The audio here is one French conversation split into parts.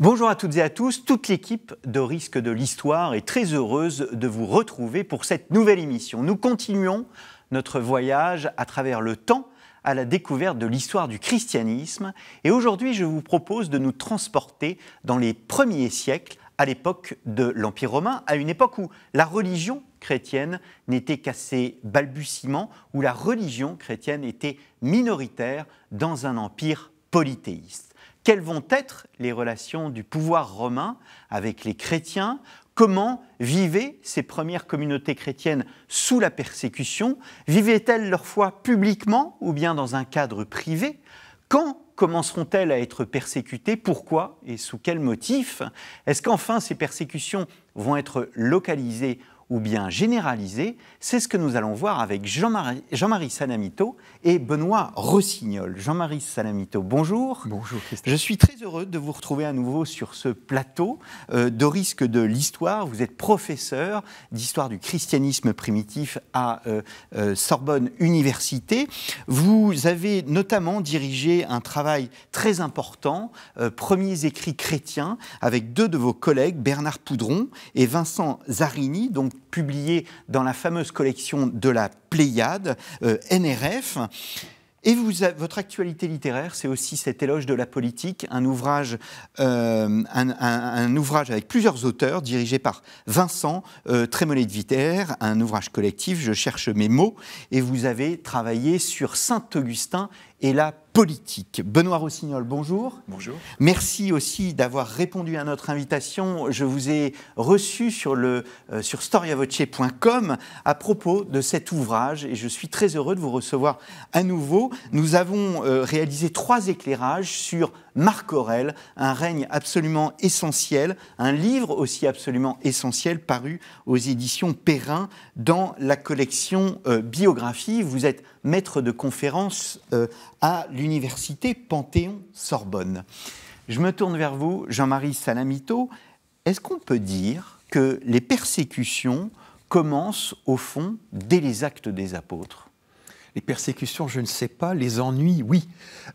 Bonjour à toutes et à tous, toute l'équipe de Risque de l'Histoire est très heureuse de vous retrouver pour cette nouvelle émission. Nous continuons notre voyage à travers le temps à la découverte de l'histoire du christianisme et aujourd'hui je vous propose de nous transporter dans les premiers siècles à l'époque de l'Empire romain, à une époque où la religion chrétienne n'était qu'à ses balbutiements, où la religion chrétienne était minoritaire dans un empire polythéiste quelles vont être les relations du pouvoir romain avec les chrétiens, comment vivaient ces premières communautés chrétiennes sous la persécution, vivaient-elles leur foi publiquement ou bien dans un cadre privé, quand commenceront-elles à être persécutées Pourquoi et sous quel motif Est-ce qu'enfin ces persécutions vont être localisées ou bien généralisé, c'est ce que nous allons voir avec Jean-Marie Jean Salamito et Benoît Rossignol. Jean-Marie Salamito, bonjour. Bonjour Christophe. Je suis très heureux de vous retrouver à nouveau sur ce plateau euh, de risque de l'histoire. Vous êtes professeur d'histoire du christianisme primitif à euh, euh, Sorbonne Université. Vous avez notamment dirigé un travail très important, Premiers écrits chrétiens, avec deux de vos collègues, Bernard Poudron et Vincent Zarini, donc publié dans la fameuse collection de la Pléiade, euh, NRF. Et votre actualité littéraire, c'est aussi cet éloge de la politique, un ouvrage, euh, un, ouvrage avec plusieurs auteurs, dirigé par Vincent euh, Trémollet de Viter, un ouvrage collectif, Je cherche mes mots, et vous avez travaillé sur Saint-Augustin et la politique. Benoît Rossignol, bonjour. Bonjour. Merci aussi d'avoir répondu à notre invitation. Je vous ai reçu sur, le, euh, sur storiavoce.com à propos de cet ouvrage et je suis très heureux de vous recevoir à nouveau. Nous avons euh, réalisé trois éclairages sur Marc Aurèle, un règne absolument essentiel, un livre aussi absolument essentiel paru aux éditions Perrin dans la collection euh, Biographie. Vous êtes maître de conférence à l'université Panthéon-Sorbonne. Je me tourne vers vous, Jean-Marie Salamito. Est-ce qu'on peut dire que les persécutions commencent au fond dès les actes des apôtres les persécutions, je ne sais pas. Les ennuis, oui.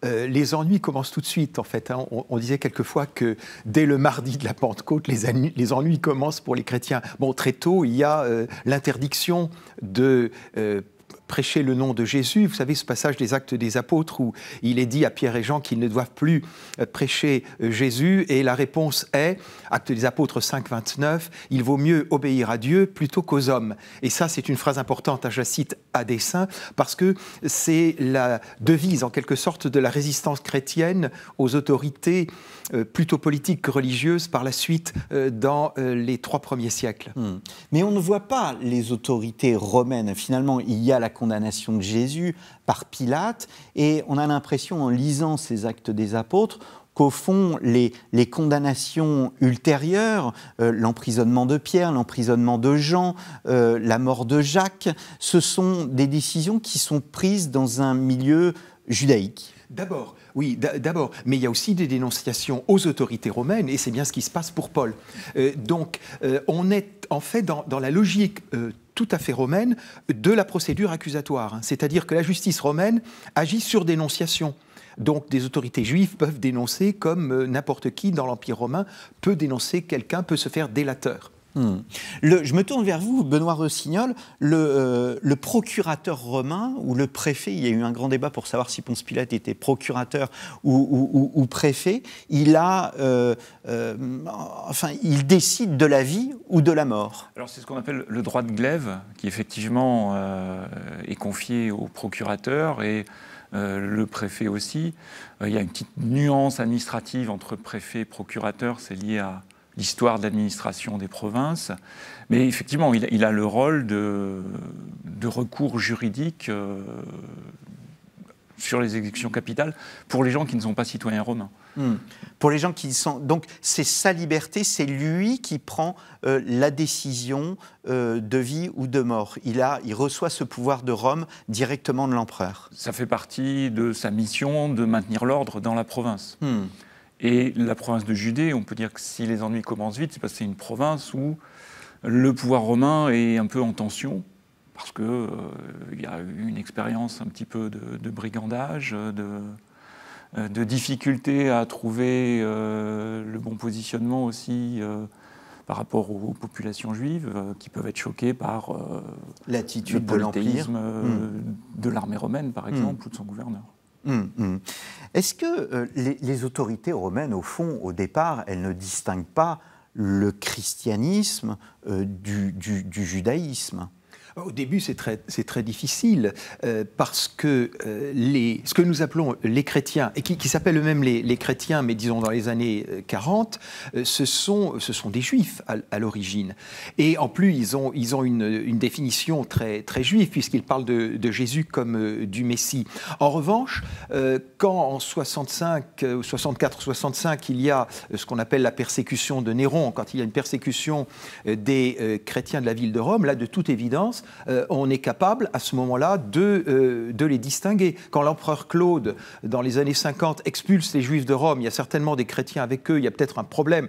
Euh, les ennuis commencent tout de suite, en fait. Hein. On, disait quelquefois que dès le mardi de la Pentecôte, les, ennuis, commencent pour les chrétiens. Bon, très tôt, il y a euh, l'interdiction de euh, prêcher le nom de Jésus. Vous savez ce passage des Actes des Apôtres où il est dit à Pierre et Jean qu'ils ne doivent plus euh, prêcher euh, Jésus et la réponse est, Actes des Apôtres 5, 29, il vaut mieux obéir à Dieu plutôt qu'aux hommes. Et ça, c'est une phrase importante, hein, je cite à dessein, parce que c'est la devise en quelque sorte de la résistance chrétienne aux autorités euh, plutôt politique que religieuse par la suite euh, dans euh, les trois premiers siècles. Hmm. Mais on ne voit pas les autorités romaines. Finalement, il y a la condamnation de Jésus par Pilate et on a l'impression, en lisant ces actes des apôtres, qu'au fond, les, condamnations ultérieures, l'emprisonnement de Pierre, l'emprisonnement de Jean, la mort de Jacques, ce sont des décisions qui sont prises dans un milieu judaïque. D'abord, oui, d'abord. Mais il y a aussi des dénonciations aux autorités romaines, et c'est bien ce qui se passe pour Paul. Euh, donc, euh, on est en fait dans, la logique euh, tout à fait romaine de la procédure accusatoire. Hein. C'est-à-dire que la justice romaine agit sur dénonciation. Donc des autorités juives peuvent dénoncer comme n'importe qui dans l'Empire romain peut dénoncer quelqu'un, peut se faire délateur. Hmm. Le, je me tourne vers vous, Benoît Rossignol, euh, le, procurateur romain ou le préfet, il y a eu un grand débat pour savoir si Ponce Pilate était procurateur ou, préfet, il a, euh, euh, enfin, il décide de la vie ou de la mort. Alors c'est ce qu'on appelle le droit de glaive, qui effectivement est confié au procurateur et le préfet aussi. il y a une petite nuance administrative entre préfet et procurateur, c'est lié à, l'histoire de l'administration des provinces. Mais effectivement, il, a le rôle de, recours juridique euh, sur les exécutions capitales pour les gens qui ne sont pas citoyens romains. Hmm. Pour les gens qui sont. Donc, c'est sa liberté, c'est lui qui prend euh, la décision euh, de vie ou de mort. Il, a, il reçoit ce pouvoir de Rome directement de l'empereur. Ça fait partie de sa mission de maintenir l'ordre dans la province. Hmm. Et la province de Judée, on peut dire que si les ennuis commencent vite, c'est parce que c'est une province où le pouvoir romain est un peu en tension, parce qu'il euh, il y a eu une expérience un petit peu de, brigandage, euh, de, difficulté à trouver euh, le bon positionnement aussi par rapport aux, populations juives, qui peuvent être choquées par l'attitude de l'empire, hmm. de l'armée romaine par hmm. exemple, ou de son gouverneur. Hum, hum. Est-ce que euh, les, autorités romaines, au fond, au départ, elles ne distinguent pas le christianisme euh, du, judaïsme au début, c'est très, très, difficile euh, parce que euh, les, ce que nous appelons les chrétiens, et qui, qui s'appellent eux-mêmes les, les, chrétiens, mais disons dans les années 40, euh, ce, sont, ce sont des juifs à, à l'origine. Et en plus, ils ont, ils ont une, une définition très, très juive puisqu'ils parlent de, de, Jésus comme du Messie. En revanche, quand en 65, 64, 65, il y a ce qu'on appelle la persécution de Néron, quand il y a une persécution des chrétiens de la ville de Rome, là, de toute évidence, euh, on est capable à ce moment-là de, euh, de les distinguer. Quand l'empereur Claude, dans les années 50, expulse les juifs de Rome, il y a certainement des chrétiens avec eux, il y a peut-être un problème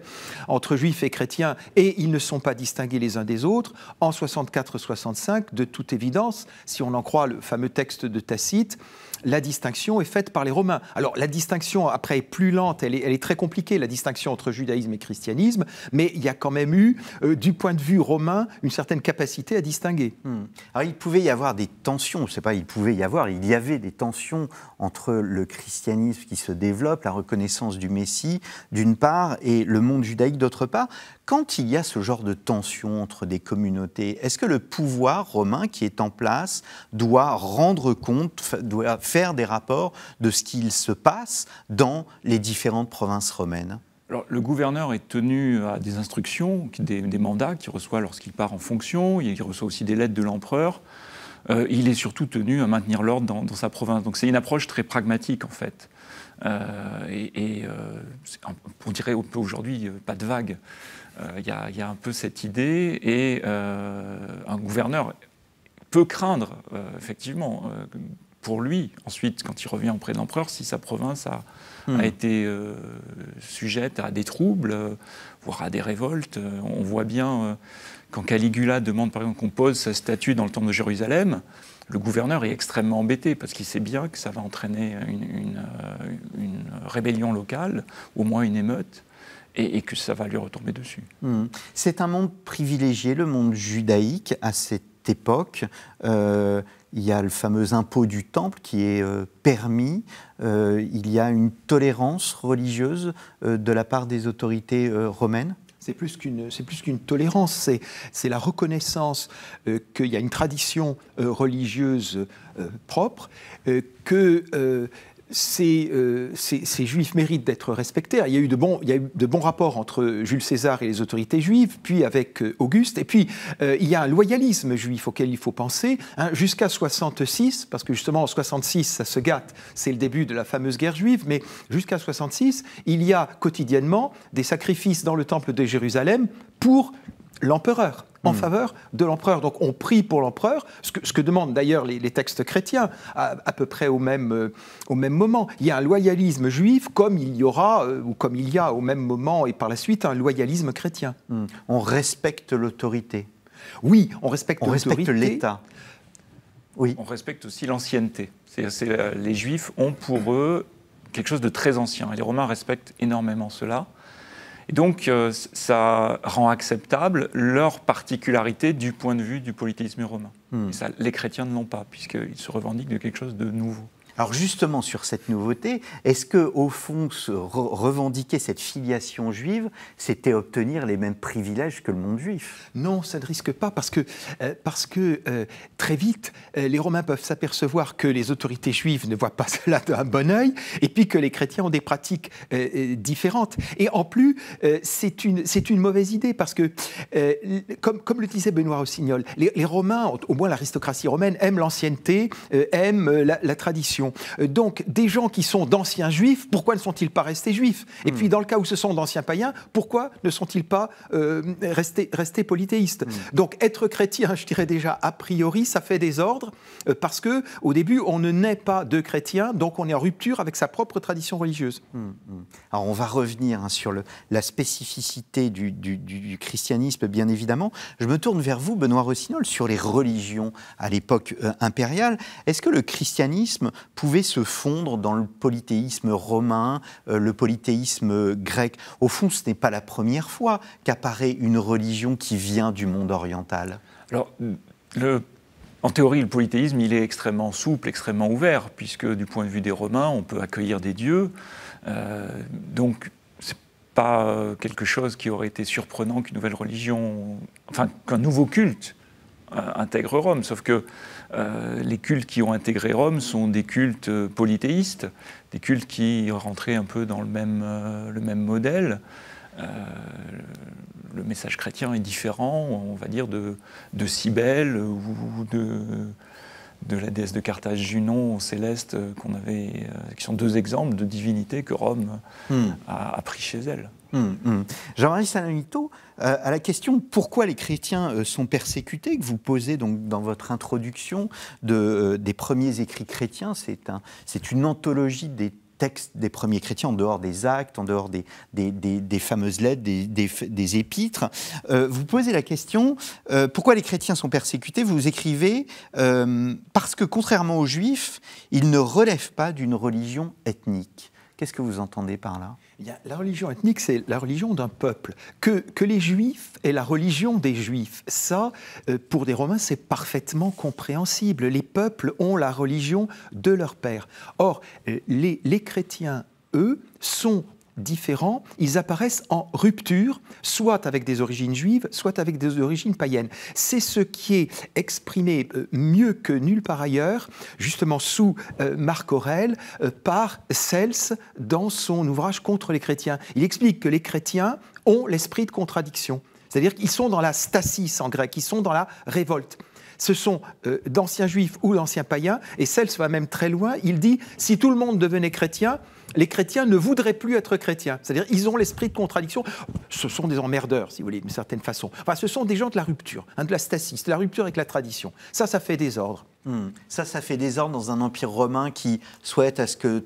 entre juifs et chrétiens, et ils ne sont pas distingués les uns des autres. En 64-65, de toute évidence, si on en croit le fameux texte de Tacite, la distinction est faite par les Romains. Alors la distinction après est plus lente, elle est, elle est très compliquée, la distinction entre judaïsme et christianisme, mais il y a quand même eu, euh, du point de vue romain, une certaine capacité à distinguer. Hmm. Alors il pouvait y avoir des tensions, je sais pas, il pouvait y avoir, il y avait des tensions entre le christianisme qui se développe, la reconnaissance du Messie d'une part, et le monde judaïque d'autre part. Quand il y a ce genre de tension entre des communautés, est-ce que le pouvoir romain qui est en place doit rendre compte, doit faire des rapports de ce qu'il se passe dans les différentes provinces romaines alors, le gouverneur est tenu à des instructions, des, des mandats qu'il reçoit lorsqu'il part en fonction. Il reçoit aussi des lettres de l'empereur. Euh, il est surtout tenu à maintenir l'ordre dans, sa province. Donc, c'est une approche très pragmatique, en fait. Euh, et, euh, on dirait aujourd'hui, pas de vague. Euh, il y, a un peu cette idée et euh, un gouverneur peut craindre, euh, effectivement, pour lui, ensuite, quand il revient auprès de l'empereur, si sa province a, hmm. été sujette à des troubles, voire à des révoltes. on voit bien quand Caligula demande par exemple qu'on pose sa statue dans le temple de Jérusalem, le gouverneur est extrêmement embêté parce qu'il sait bien que ça va entraîner une, rébellion locale, au moins une émeute et, que ça va lui retomber dessus. Hmm. C'est un monde privilégié, le monde judaïque, à cette époque. Euh, il y a le fameux impôt du temple qui est euh, permis. Euh, il y a une tolérance religieuse de la part des autorités romaines c'est plus qu'une qu'une tolérance, c'est la reconnaissance qu'il y a une tradition religieuse propre, que euh, ces, juifs méritent d'être respectés. Il y, a eu de bons, rapports entre Jules César et les autorités juives, puis avec euh, Auguste. Et puis, euh, il y a un loyalisme juif auquel il faut penser, hein, jusqu'à 66, parce que justement, en 66, ça se gâte, c'est le début de la fameuse guerre juive, mais jusqu'à 66, il y a quotidiennement des sacrifices dans le temple de Jérusalem pour l'empereur en hmm. faveur de l'empereur. Donc on prie pour l'empereur, ce que, demandent d'ailleurs les, textes chrétiens à, peu près au même, euh, au même moment. Il y a un loyalisme juif comme il y aura, euh, ou comme il y a au même moment et par la suite, un loyalisme chrétien. Hmm. On respecte l'autorité. Oui, on respecte On respecte l'État. Oui. On respecte aussi l'ancienneté. Euh, les Juifs ont pour eux quelque chose de très ancien. Et les Romains respectent énormément cela. Et donc, euh, ça rend acceptable leur particularité du point de vue du polythéisme romain. Hmm. les chrétiens ne l'ont pas, puisqu'ils se revendiquent de quelque chose de nouveau. Alors justement sur cette nouveauté, est-ce que au fond revendiquer cette filiation juive, c'était obtenir les mêmes privilèges que le monde juif Non, ça ne risque pas parce que euh, parce que euh, très vite euh, les Romains peuvent s'apercevoir que les autorités juives ne voient pas cela d'un bon œil et puis que les chrétiens ont des pratiques différentes. Et en plus, c'est une c'est une mauvaise idée parce que comme comme le disait Benoît Rossignol, les, Romains, au moins l'aristocratie romaine, aime l'ancienneté, aime la tradition euh, donc, des gens qui sont d'anciens juifs, pourquoi ne sont-ils pas restés juifs Et puis, hmm. dans le cas où ce sont d'anciens païens, pourquoi ne sont-ils pas euh, restés, restés, polythéistes hmm. Donc, être chrétien, je dirais déjà, a priori, ça fait des ordres, euh, parce que au début, on ne naît pas de chrétien, donc on est en rupture avec sa propre tradition religieuse. Hmm, Alors, on va revenir hein, sur le, la spécificité du, christianisme, bien évidemment. Je me tourne vers vous, Benoît Rossignol, sur les religions à l'époque impériale. Est-ce que le christianisme Pouvait se fondre dans le polythéisme romain, euh, le polythéisme grec. Au fond, ce n'est pas la première fois qu'apparaît une religion qui vient du monde oriental. Alors, le en théorie, le polythéisme, il est extrêmement souple, extrêmement ouvert, puisque du point de vue des Romains, on peut accueillir des dieux. Euh, donc, c'est pas euh, quelque chose qui aurait été surprenant qu'une nouvelle religion, enfin, qu'un nouveau culte euh, intègre Rome. Sauf que euh, les cultes qui ont intégré Rome sont des cultes euh, polythéistes, des cultes qui rentraient un peu dans le même, euh, le même modèle. le message chrétien est différent, on va dire, de, de ou de, de la déesse de Carthage Junon céleste qu'on avait, qui sont deux exemples de divinités que Rome hmm. a, a, pris chez elle. Hum, hum. Jean-Marie Salamito, euh, à la question pourquoi les chrétiens euh, sont persécutés, que vous posez donc dans votre introduction euh, des premiers écrits chrétiens, c'est une anthologie des textes des premiers chrétiens, en dehors des actes, en dehors des, fameuses lettres, des, épîtres. vous posez la question, pourquoi les chrétiens sont persécutés Vous écrivez, parce que contrairement aux juifs, ils ne relèvent pas d'une religion ethnique. Qu'est-ce que vous entendez par là eh La religion ethnique, c'est la religion d'un peuple. Que, que, les juifs aient la religion des juifs, ça, euh, pour des Romains, c'est parfaitement compréhensible. Les peuples ont la religion de leur père. Or, euh, les, les chrétiens, eux, sont différents, ils apparaissent en rupture, soit avec des origines juives, soit avec des origines païennes. C'est ce qui est exprimé euh, mieux que nulle part ailleurs, justement sous euh, Marc Aurèle, euh, par Cels dans son ouvrage Contre les chrétiens. Il explique que les chrétiens ont l'esprit de contradiction. C'est-à-dire qu'ils sont dans la stasis en grec, ils sont dans la révolte ce sont d'anciens juifs ou d'anciens païens, et Cels va même très loin, il dit, si tout le monde devenait chrétien, les chrétiens ne voudraient plus être chrétiens. C'est-à-dire, ils ont l'esprit de contradiction. Ce sont des emmerdeurs, si vous voulez, d'une certaine façon. Enfin, ce sont des gens de la rupture, hein, de la stasis, de la rupture avec la tradition. Ça, ça fait désordre. Hmm. Ça, ça fait désordre dans un empire romain qui souhaite à ce que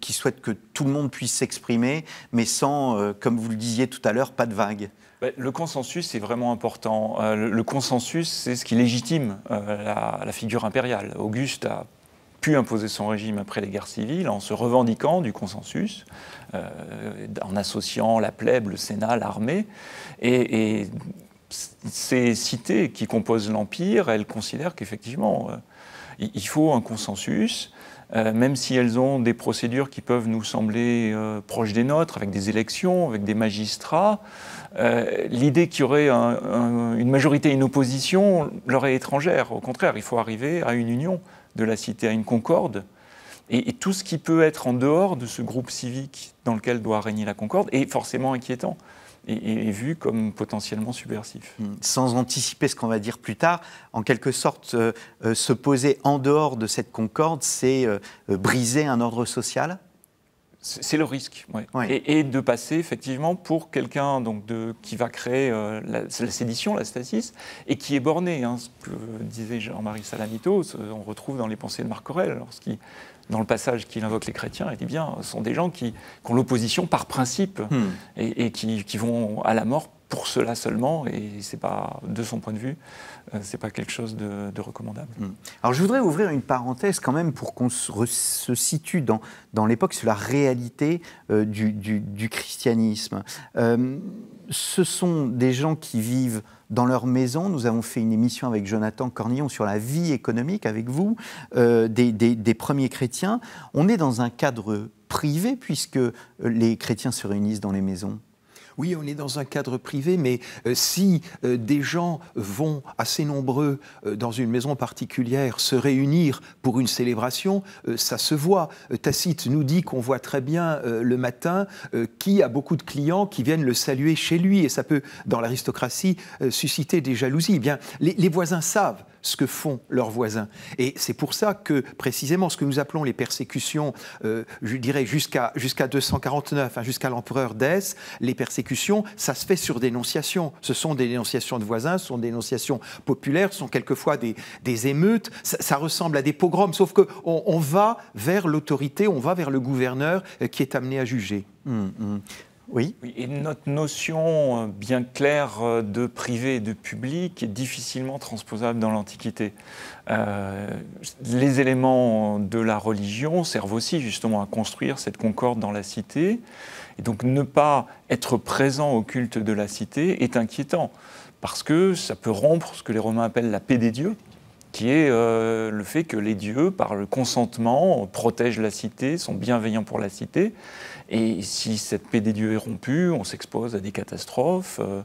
qui souhaite que tout le monde puisse s'exprimer, mais sans, euh, comme vous le disiez tout à l'heure, pas de vague. Bah, le consensus est vraiment important. Euh, le, consensus, c'est ce qui légitime euh, la, figure impériale. Auguste a pu imposer son régime après les guerres civiles en se revendiquant du consensus, euh, en associant la plèbe, le Sénat, l'armée. Et, ces cités qui composent l'Empire, elles considèrent qu'effectivement, euh, il faut un consensus. Euh, même si elles ont des procédures qui peuvent nous sembler proches des nôtres, avec des élections, avec des magistrats, l'idée qu'il y aurait une majorité et une opposition leur est étrangère. Au contraire, il faut arriver à une union de la cité à une concorde, et, tout ce qui peut être en dehors de ce groupe civique dans lequel doit régner la concorde est forcément inquiétant. Et, vu comme potentiellement subversif. Hmm. Sans anticiper ce qu'on va dire plus tard, en quelque sorte, euh, euh, se poser en dehors de cette concorde, c'est euh, briser un ordre social c'est le risque, Et, de passer effectivement pour quelqu'un donc de, qui va créer euh, la, sédition, la stasis, et qui est borné. Hein, ce que disait Jean-Marie Salamito, on retrouve dans les pensées de Marc Aurel, lorsqu'il dans le passage qu'il invoque les chrétiens, il dit bien, ce sont des gens qui, ont l'opposition par principe hmm. et, qui, qui, vont à la mort pour cela seulement, et c'est pas, de son point de vue, ce euh, c'est pas quelque chose de, recommandable. Hmm. Alors je voudrais ouvrir une parenthèse quand même pour qu'on se, situe dans, dans l'époque sur la réalité euh, du, du, christianisme. Euh, ce sont des gens qui vivent dans leur maison. Nous avons fait une émission avec Jonathan Cornillon sur la vie économique avec vous, des, des premiers chrétiens. On est dans un cadre privé puisque les chrétiens se réunissent dans les maisons oui, on est dans un cadre privé, mais euh, si euh, des gens vont assez nombreux euh, dans une maison particulière se réunir pour une célébration, ça se voit. Tacite nous dit qu'on voit très bien le matin qui a beaucoup de clients qui viennent le saluer chez lui, et ça peut, dans l'aristocratie, susciter des jalousies. Eh bien, les voisins savent ce que font leurs voisins. Et c'est pour ça que, précisément, ce que nous appelons les persécutions, euh, je dirais jusqu'à jusqu'à 249, hein, jusqu'à l'empereur Dès, les persécutions, ça se fait sur dénonciation. Ce sont des dénonciations de voisins, ce sont des dénonciations populaires, ce sont quelquefois des, émeutes, ça, ressemble à des pogroms, sauf qu'on on va vers l'autorité, on va vers le gouverneur euh, qui est amené à juger. Hum, hum. Oui. Et notre notion euh, bien claire euh, de privé et de public est difficilement transposable dans l'Antiquité. Euh, les éléments de la religion servent aussi justement à construire cette concorde dans la cité. Et donc ne pas être présent au culte de la cité est inquiétant, parce que ça peut rompre ce que les Romains appellent la paix des dieux, qui est le fait que les dieux, par le consentement, protègent la cité, sont bienveillants pour la cité. Et si cette paix des dieux est rompue, on s'expose à des catastrophes, euh,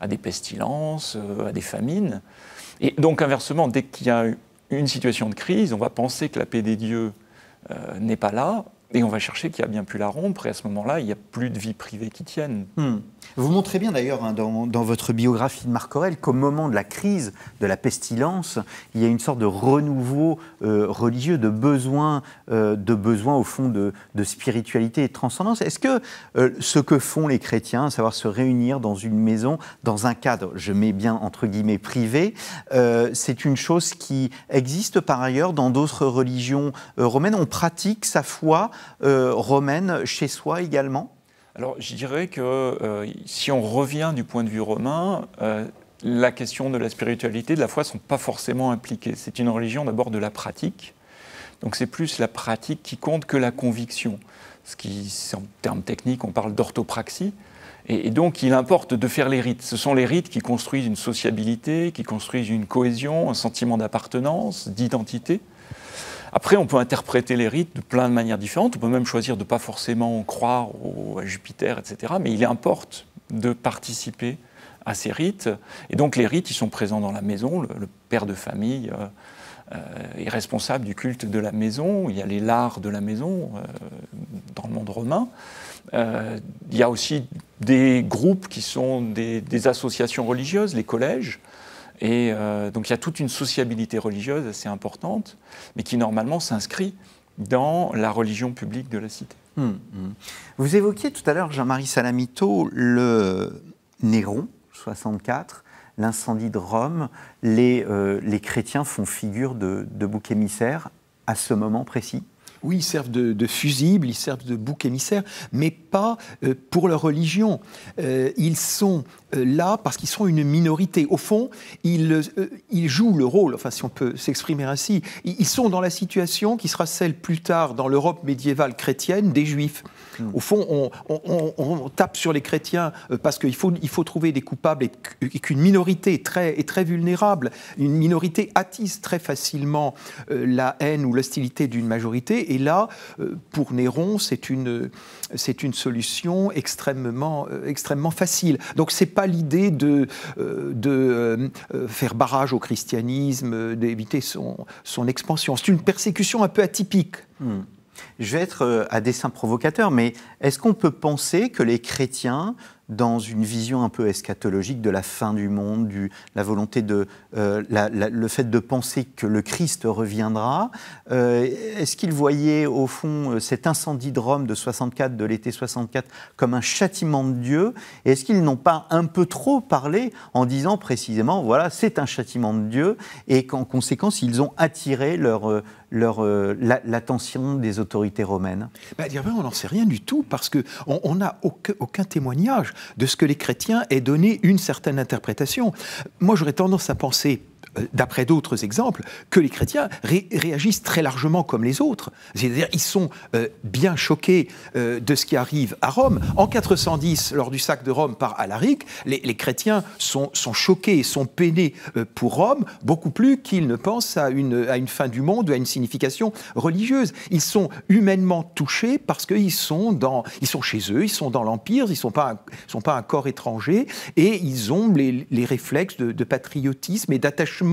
à des pestilences, euh, à des famines. Et donc inversement, dès qu'il y a une situation de crise, on va penser que la paix des dieux euh, n'est pas là, et on va chercher qui a bien pu la rompre, et à ce moment-là, il n'y a plus de vie privée qui tienne. Hmm. Vous montrez bien d'ailleurs hein, dans, votre biographie de Marc Aurel qu'au moment de la crise, de la pestilence, il y a une sorte de renouveau euh, religieux, de besoin, euh, de besoin au fond de, spiritualité et de transcendance. Est-ce que euh, ce que font les chrétiens, à savoir se réunir dans une maison, dans un cadre, je mets bien entre guillemets privé, c'est une chose qui existe par ailleurs dans d'autres religions romaines On pratique sa foi romaine chez soi également alors je dirais que euh, si on revient du point de vue romain, euh, la question de la spiritualité, de la foi ne sont pas forcément impliquées. C'est une religion d'abord de la pratique. Donc c'est plus la pratique qui compte que la conviction. Ce qui, en termes techniques, on parle d'orthopraxie. Et, donc, il importe de faire les rites. Ce sont les rites qui construisent une sociabilité, qui construisent une cohésion, un sentiment d'appartenance, d'identité. Après, on peut interpréter les rites de plein de manières différentes. On peut même choisir de ne pas forcément croire au, à Jupiter, etc. Mais il importe de participer à ces rites. Et donc les rites, ils sont présents dans la maison. Le, père de famille euh, euh, est responsable du culte de la maison. Il y a les lars de la maison euh, dans le monde romain. il y a aussi des groupes qui sont des associations religieuses, les collèges. Et euh, donc il y a toute une sociabilité religieuse assez importante, mais qui normalement s'inscrit dans la religion publique de la cité. Hum, hum. Vous évoquiez tout à l'heure, Jean-Marie Salamito, le Néron 64, l'incendie de Rome. Les, euh, les, chrétiens font figure de, bouc émissaire à ce moment précis oui, ils servent de, de, fusibles, ils servent de bouc émissaire, mais pas euh, pour leur religion. ils sont là parce qu'ils sont une minorité. Au fond, euh, ils, jouent le rôle, enfin si on peut s'exprimer ainsi, ils sont dans la situation qui sera celle plus tard dans l'Europe médiévale chrétienne des Juifs. Hmm. Au fond, on, tape sur les chrétiens euh, parce qu'il faut, il faut trouver des coupables et qu'une minorité est très, est très vulnérable, une minorité attise très facilement euh, la haine ou l'hostilité d'une majorité. Et là, pour Néron, c'est une, c'est une solution extrêmement, extrêmement facile. Donc c'est pas l'idée de, euh, de euh, euh, faire barrage au christianisme, d'éviter son, son expansion. C'est une persécution un peu atypique. Hmm. Je vais être à dessein provocateur, mais est-ce qu'on peut penser que les chrétiens dans une vision un peu eschatologique de la fin du monde, du, la volonté de euh, le fait de penser que le Christ reviendra. Euh, est-ce qu'ils voyaient au fond euh, cet incendie de Rome de 64, de l'été 64, comme un châtiment de Dieu Est-ce qu'ils n'ont pas un peu trop parlé en disant précisément, voilà, c'est un châtiment de Dieu, et qu'en conséquence, ils ont attiré leur euh, l'attention des autorités romaines ben, On n'en sait rien du tout parce qu'on n'a aucun, aucun, témoignage de ce que les chrétiens aient donné une certaine interprétation. Moi, j'aurais tendance à penser d'après d'autres exemples, que les chrétiens réagissent très largement comme les autres. C'est-à-dire, ils sont euh, bien choqués euh, de ce qui arrive à Rome. En 410, lors du sac de Rome par Alaric, les, chrétiens sont, sont choqués et sont peinés euh, pour Rome, beaucoup plus qu'ils ne pensent à une, à une fin du monde ou à une signification religieuse. Ils sont humainement touchés parce qu'ils sont, sont chez eux, ils sont dans l'Empire, ils ne sont, pas un, sont pas un corps étranger et ils ont les, réflexes de patriotisme et d'attachement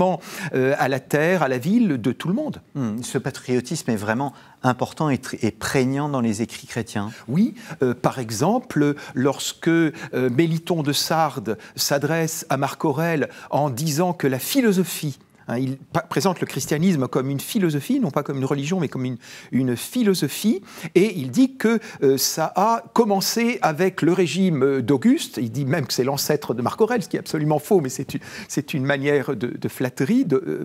euh, à la terre, à la ville de tout le monde. Hmm, ce patriotisme est vraiment important et, prégnant dans les écrits chrétiens. Oui, euh, par exemple, lorsque euh, Méliton de Sardes s'adresse à Marc Aurèle en disant que la philosophie Hein, il présente le christianisme comme une philosophie, non pas comme une religion, mais comme une, philosophie. Et il dit que euh, ça a commencé avec le régime euh, d'Auguste. Il dit même que c'est l'ancêtre de Marc Aurèle, ce qui est absolument faux, mais c'est une, manière de, flatterie, euh,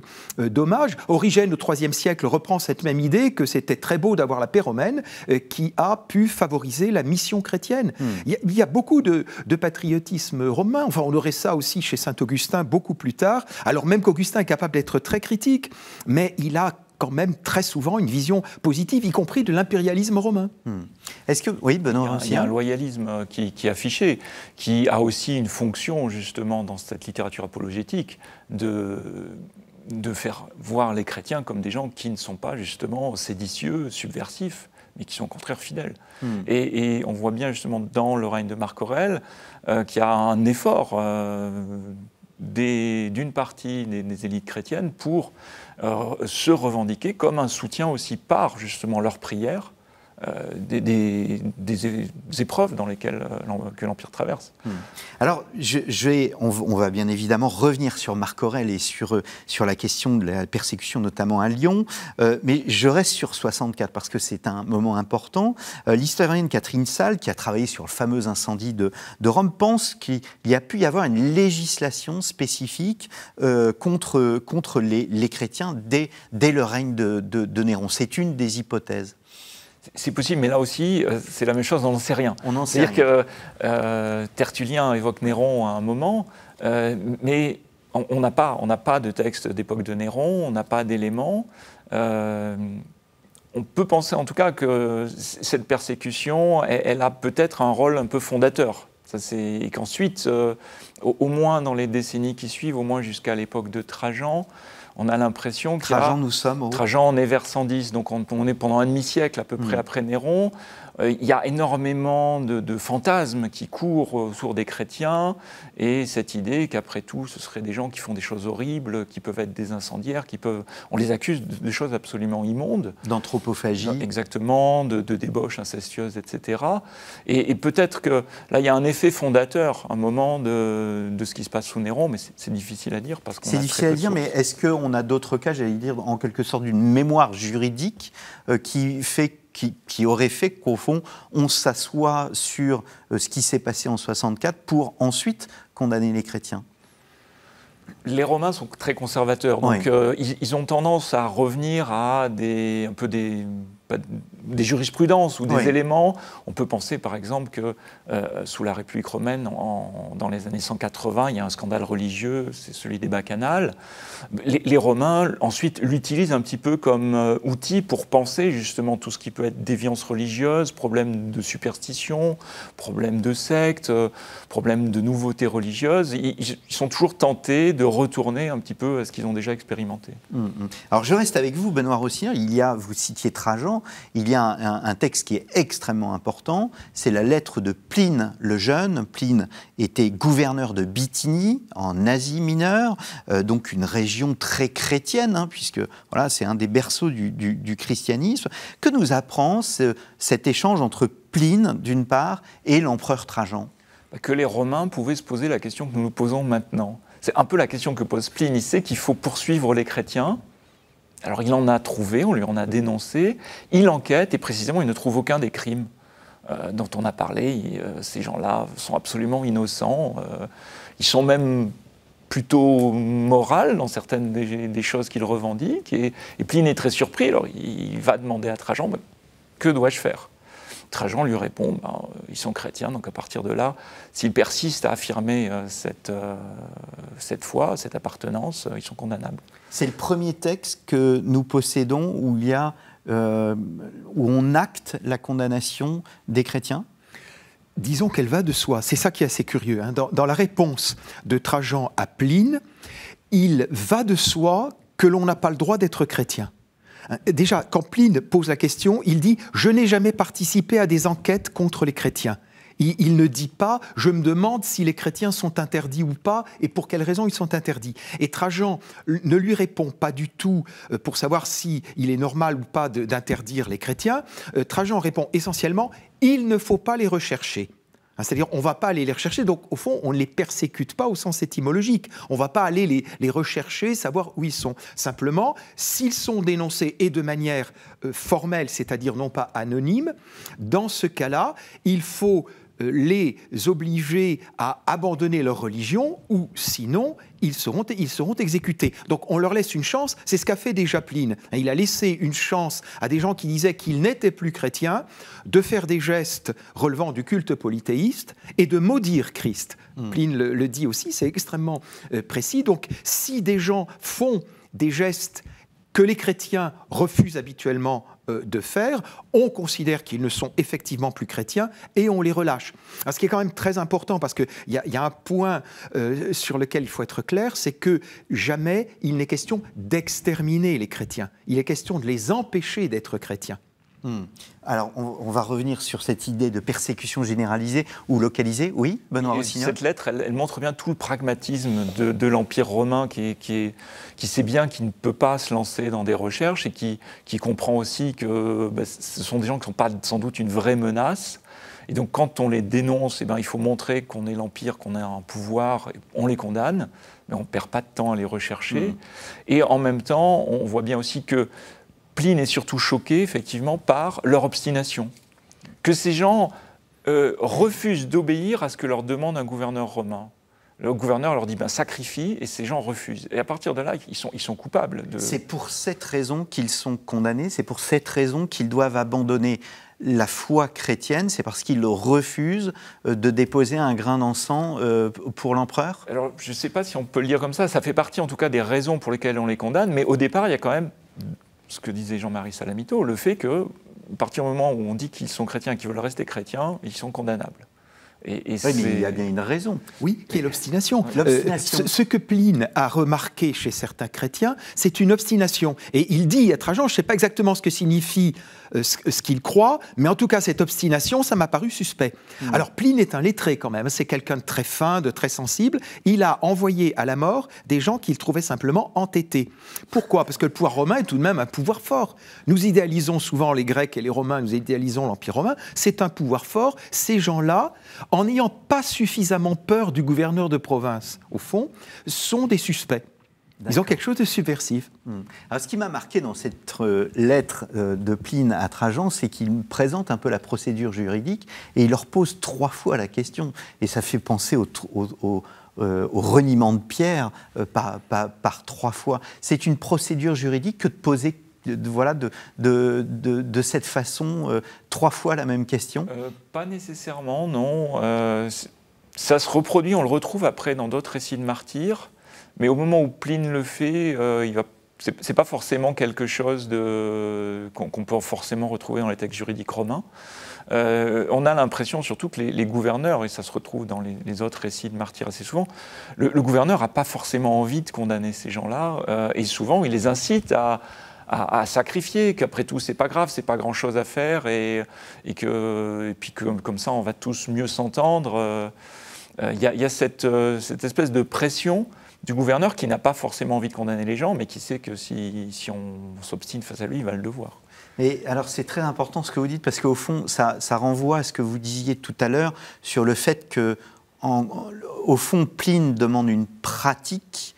d'hommage. De, Origène, au IIIe siècle, reprend cette même idée que c'était très beau d'avoir la paix romaine qui a pu favoriser la mission chrétienne. Hmm. Il, y a, beaucoup de, patriotisme romain. Enfin, on aurait ça aussi chez saint Augustin beaucoup plus tard, alors même qu'Augustin est capable d'être très critique, mais il a quand même très souvent une vision positive, y compris de l'impérialisme romain. Hmm. Est-ce que oui, Benoît il, y a, un loyalisme euh, qui, est affiché, qui a aussi une fonction justement dans cette littérature apologétique de de faire voir les chrétiens comme des gens qui ne sont pas justement séditieux, subversifs, mais qui sont au contraire fidèles. Hmm. Et, on voit bien justement dans le règne de Marc Aurèle euh, qu'il y a un effort. Euh, d'une partie des, élites chrétiennes pour euh, se revendiquer comme un soutien aussi par justement leur prière euh, des, des, épreuves dans lesquelles euh, que l'Empire traverse. Hmm. Alors, je, vais, on, va bien évidemment revenir sur Marc Aurèle et sur, euh, sur la question de la persécution, notamment à Lyon, mais je reste sur 64 parce que c'est un moment important. L'historienne Catherine Salle, qui a travaillé sur le fameux incendie de, Rome, pense qu'il y a pu y avoir une législation spécifique contre, contre les, chrétiens dès, dès, le règne de Néron. C'est une des hypothèses. C'est possible, mais là aussi, euh, c'est la même chose, on n'en sait rien. C'est-à-dire que euh, Tertullien évoque Néron à un moment, euh, mais on n'a pas, de texte d'époque de Néron, on n'a pas d'éléments. on peut penser en tout cas que cette persécution, elle, a peut-être un rôle un peu fondateur. et qu'ensuite, au, moins dans les décennies qui suivent, au moins jusqu'à l'époque de Trajan, on a l'impression que. Trajan, nous sommes. Trajan, on est vers 110, donc on, est pendant un demi-siècle à peu près mm. après Néron. Euh, il y a énormément de, fantasmes qui courent euh, autour des chrétiens et cette idée qu'après tout, ce seraient des gens qui font des choses horribles, qui peuvent être des incendiaires, qui peuvent, on les accuse de, choses absolument immondes. D'anthropophagie. Euh, exactement, de, débauches incestueuses, etc. Et, peut-être que là, il y a un effet fondateur, un moment de, ce qui se passe sous Néron, mais c'est difficile à dire parce qu'on. C'est difficile à dire, mais est-ce qu'on a d'autres cas, j'allais dire, en quelque sorte d'une mémoire juridique qui fait qui, aurait fait qu'au fond, on s'assoit sur euh, ce qui s'est passé en 64 pour ensuite condamner les chrétiens les Romains sont très conservateurs, donc euh, ils, ils, ont tendance à revenir à des, un peu des, des jurisprudences ou des éléments. On peut penser par exemple que euh, sous la République romaine, dans les années 180, il y a un scandale religieux, c'est celui des bacchanales. Les, Romains ensuite l'utilisent un petit peu comme euh, outil pour penser justement tout ce qui peut être déviance religieuse, problème de superstition, problème de secte, euh, problème de nouveauté religieuse. Ils, sont toujours tentés de retourner un petit peu à ce qu'ils ont déjà expérimenté. Hum, hum. Alors je reste avec vous, Benoît Rossier. Il y a, vous citiez Trajan, il y a un, texte qui est extrêmement important, c'est la lettre de Pline le Jeune. Pline était gouverneur de Bithynie, en Asie mineure, euh, donc une région très chrétienne, hein, puisque voilà, c'est un des berceaux du, christianisme. Que nous apprend cet échange entre Pline, d'une part, et l'empereur Trajan bah, Que les Romains pouvaient se poser la question que nous nous posons maintenant. C'est un peu la question que pose Pline, il sait qu'il faut poursuivre les chrétiens, alors il en a trouvé, on lui en a dénoncé, il enquête et précisément il ne trouve aucun des crimes euh, dont on a parlé. Euh, ces gens-là sont absolument innocents, euh, ils sont même plutôt morales dans certaines des, choses qu'ils revendiquent, Et, et, Pline est très surpris, alors il, va demander à Trajan, que dois-je faire Trajan lui répond, bah, euh, ils sont chrétiens, donc à partir de là, s'ils persistent à affirmer euh, cette, euh, cette foi, cette appartenance, ils sont condamnables. C'est le premier texte que nous possédons où, il y a, où on acte la condamnation des chrétiens disons qu'elle va de soi. C'est ça qui est assez curieux. Hein. Dans, dans, la réponse de Trajan à Pline, il va de soi que l'on n'a pas le droit d'être chrétien. Euh, déjà, quand Pline pose la question, il dit Je n'ai jamais participé à des enquêtes contre les chrétiens. Il, ne dit pas Je me demande si les chrétiens sont interdits ou pas et pour quelles raisons ils sont interdits. Et Trajan ne lui répond pas du tout euh, pour savoir si il est normal ou pas d'interdire les chrétiens. Euh, Trajan répond essentiellement Il ne faut pas les rechercher. Hein, c'est-à-dire, on ne va pas aller les rechercher, donc au fond, on ne les persécute pas au sens étymologique. On ne va pas aller les, rechercher, savoir où ils sont. Simplement, s'ils sont dénoncés et de manière euh, formelle, c'est-à-dire non pas anonyme, dans ce cas-là, il faut euh, les obliger à abandonner leur religion, ou sinon, ils seront, ils seront exécutés. Donc on leur laisse une chance, c'est ce qu'a fait déjà Pline. Hein, il a laissé une chance à des gens qui disaient qu'ils n'étaient plus chrétiens de faire des gestes relevant du culte polythéiste et de maudire Christ. Hmm. Pline le, dit aussi, c'est extrêmement euh, précis. Donc si des gens font des gestes que les chrétiens refusent habituellement euh, de faire, on considère qu'ils ne sont effectivement plus chrétiens et on les relâche. ce qui est quand même très important parce qu'il y, y, a un point euh, sur lequel il faut être clair, c'est que jamais il n'est question d'exterminer les chrétiens, il est question de les empêcher d'être chrétiens. Hmm. Alors, on, va revenir sur cette idée de persécution généralisée ou localisée. Oui, Benoît Rossignol Cette lettre, elle, montre bien tout le pragmatisme de, l'Empire romain qui, sait bien qu'il ne peut pas se lancer dans des recherches et qui, comprend aussi que bah, ce sont des gens qui ne sont pas sans doute une vraie menace. Et donc, quand on les dénonce, eh ben, il faut montrer qu'on est l'Empire, qu'on a un pouvoir, on les condamne, mais on ne perd pas de temps à les rechercher. Hmm. Et en même temps, on voit bien aussi que Pline est surtout choqué, effectivement, par leur obstination. Que ces gens euh, refusent d'obéir à ce que leur demande un gouverneur romain. Le gouverneur leur dit ben, sacrifie et ces gens refusent. Et à partir de là, ils sont, ils sont coupables. C'est pour cette raison qu'ils sont condamnés, c'est pour cette raison qu'ils doivent abandonner la foi chrétienne, c'est parce qu'ils refusent euh, de déposer un grain d'encens euh, pour l'empereur Alors, je ne sais pas si on peut le dire comme ça, ça fait partie en tout cas des raisons pour lesquelles on les condamne, mais au départ, il y a quand même ce que disait Jean-Marie Salamito, le fait que, à partir du moment où on dit qu'ils sont chrétiens et qu'ils veulent rester chrétiens, ils sont condamnables. Et, ça, oui, il y a bien une raison. Oui, qui est l'obstination. Euh, ce, que Pline a remarqué chez certains chrétiens, c'est une obstination. Et il dit être agent, je ne sais pas exactement ce que signifie euh, ce qu'il croit, mais en tout cas cette obstination, ça m'a paru suspect. Hmm. Alors Pline est un lettré quand même, c'est quelqu'un de très fin, de très sensible. Il a envoyé à la mort des gens qu'il trouvait simplement entêtés. Pourquoi Parce que le pouvoir romain est tout de même un pouvoir fort. Nous idéalisons souvent les Grecs et les Romains, nous idéalisons l'Empire romain. C'est un pouvoir fort. Ces gens-là, en n'ayant pas suffisamment peur du gouverneur de province, au fond, sont des suspects. Ils ont quelque chose de subversif. Hmm. ce qui m'a marqué dans cette euh, lettre euh, de Pline à Trajan, c'est qu'il présente un peu la procédure juridique et il leur pose trois fois la question. Et ça fait penser au, euh, reniement de pierre par, trois fois. C'est une procédure juridique que de poser de, voilà, de, cette façon trois fois la même question Pas nécessairement, non. ça se reproduit, on le retrouve après dans d'autres récits de martyrs. Mais au moment où Pline le fait, euh, il c'est pas forcément quelque chose qu'on peut forcément retrouver dans les textes juridiques romains. Euh, on a l'impression surtout que les, gouverneurs, et ça se retrouve dans les, autres récits de martyrs assez souvent, le, gouverneur n'a pas forcément envie de condamner ces gens-là, euh, et souvent il les incite à, sacrifier, qu'après tout c'est pas grave, c'est pas grand-chose à faire, et, que, puis que, comme ça on va tous mieux s'entendre. Euh, il y, a, cette, cette, espèce de pression du gouverneur qui n'a pas forcément envie de condamner les gens, mais qui sait que si, si on s'obstine face à lui, il va le devoir. Mais alors c'est très important ce que vous dites, parce qu'au fond, ça, ça renvoie à ce que vous disiez tout à l'heure sur le fait que, en, au fond, Pline demande une pratique.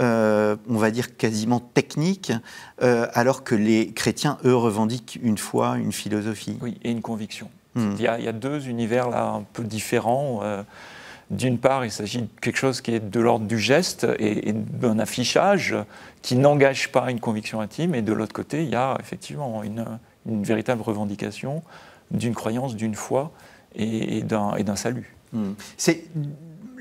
Euh, on va dire quasiment technique, euh, alors que les chrétiens, eux, revendiquent une foi, une philosophie. Oui, et une conviction. Hmm. Il, y a, deux univers là un peu différents. Euh, d'une part, il s'agit de quelque chose qui est de l'ordre du geste et, d'un affichage qui n'engage pas une conviction intime, et de l'autre côté, il y a effectivement une, véritable revendication d'une croyance, d'une foi et, d'un salut. Hmm. C'est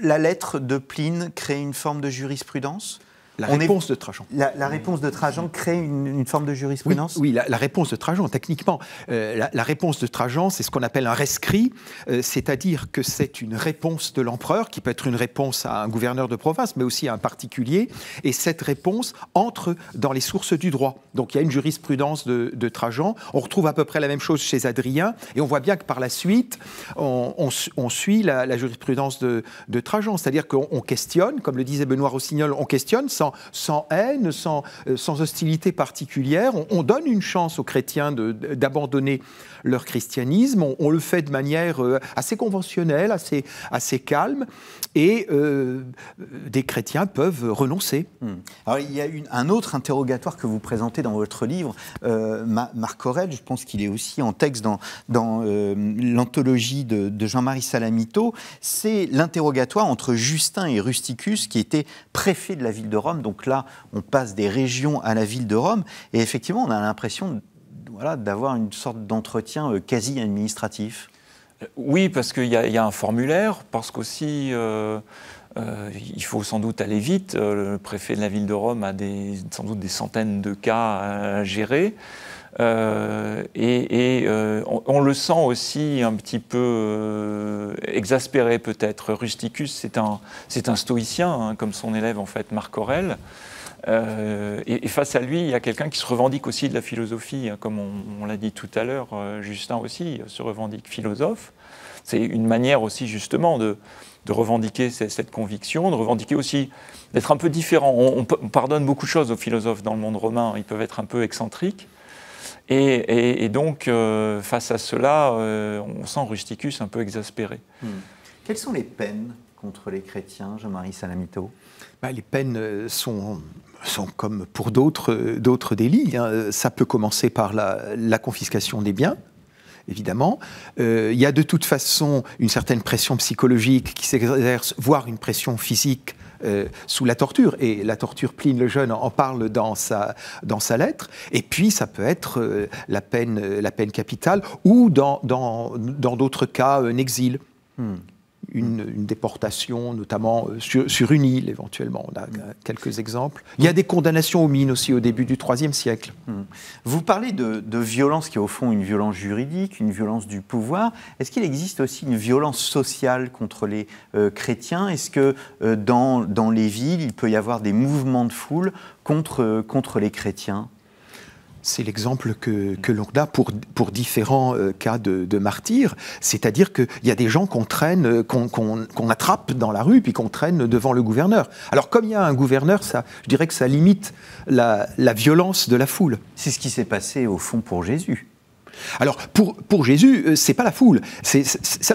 la lettre de Pline crée une forme de jurisprudence la réponse de Trajan. La, réponse de Trajan crée une, forme de jurisprudence Oui, la, réponse de Trajan, techniquement. Euh, la, réponse de Trajan, c'est ce qu'on appelle un rescrit, euh, c'est-à-dire que c'est une réponse de l'empereur, qui peut être une réponse à un gouverneur de province, mais aussi à un particulier, et cette réponse entre dans les sources du droit. Donc il y a une jurisprudence de, Trajan. On retrouve à peu près la même chose chez Adrien, et on voit bien que par la suite, on, suit la, jurisprudence de, de Trajan, c'est-à-dire qu'on questionne, comme le disait Benoît Rossignol, on questionne sans sans, haine, sans, euh, sans, hostilité particulière. On, donne une chance aux chrétiens d'abandonner leur christianisme. On, le fait de manière euh, assez conventionnelle, assez, assez calme. Et euh, des chrétiens peuvent renoncer. Hmm. Alors, il y a un autre interrogatoire que vous présentez dans votre livre, Marc Aurel, je pense qu'il est aussi en texte dans, dans l'anthologie de, de Jean-Marie Salamito, c'est l'interrogatoire entre Justin et Rusticus, qui était préfet de la ville de Rome donc là, on passe des régions à la ville de Rome. Et effectivement, on a l'impression d'avoir une sorte d'entretien euh, quasi administratif. Euh, oui, parce qu'il y, a un formulaire, parce qu'aussi euh, il faut sans doute aller vite. Le préfet de la ville de Rome a sans doute des centaines de cas à gérer. Euh, et, euh, on, le sent aussi un petit peu euh, exaspéré peut-être. Rusticus, c'est un, c'est un stoïcien, hein, comme son élève en fait, Marc Aurèle. Et, face à lui, il y a quelqu'un qui se revendique aussi de la philosophie, hein, comme on, l'a dit tout à l'heure, Justin aussi se revendique philosophe. C'est une manière aussi justement de, revendiquer cette conviction, de revendiquer aussi d'être un peu différent. on, pardonne beaucoup de choses aux philosophes dans le monde romain, ils peuvent être un peu excentriques. Et, donc, euh, face à cela, euh, on sent Rusticus un peu exaspéré. Hmm. Quelles sont les peines contre les chrétiens, Jean-Marie Salamito bah, Les peines euh, sont sont comme pour d'autres d'autres délits. Hein. Ça peut commencer par la, confiscation des biens, évidemment. il y a de toute façon une certaine pression psychologique qui s'exerce, voire une pression physique euh, sous la torture. Et la torture, Pline le Jeune en parle dans sa, dans sa lettre. Et puis, ça peut être euh, la, peine, euh, la peine capitale ou dans d'autres dans, cas, un exil. Hmm. Mm. une, déportation, notamment euh, sur, une île éventuellement. Mm. On a quelques exemples. Il y a des condamnations aux mines aussi au début du IIIe siècle. Mm. Vous parlez de, violence qui est au fond une violence juridique, une violence du pouvoir. Est-ce qu'il existe aussi une violence sociale contre les euh, chrétiens Est-ce que euh, dans, dans les villes, il peut y avoir des mouvements de foule contre, contre les chrétiens c'est l'exemple que, l'on a pour, différents euh, cas de, martyrs. C'est-à-dire qu'il y a des gens qu'on traîne, euh, qu'on attrape dans la rue, puis qu'on traîne devant le gouverneur. Alors, comme il y a un gouverneur, ça, je dirais que ça limite la violence de la foule. C'est ce qui s'est passé, au fond, pour Jésus. Alors, pour, Jésus, euh, ce n'est pas la foule. C'est,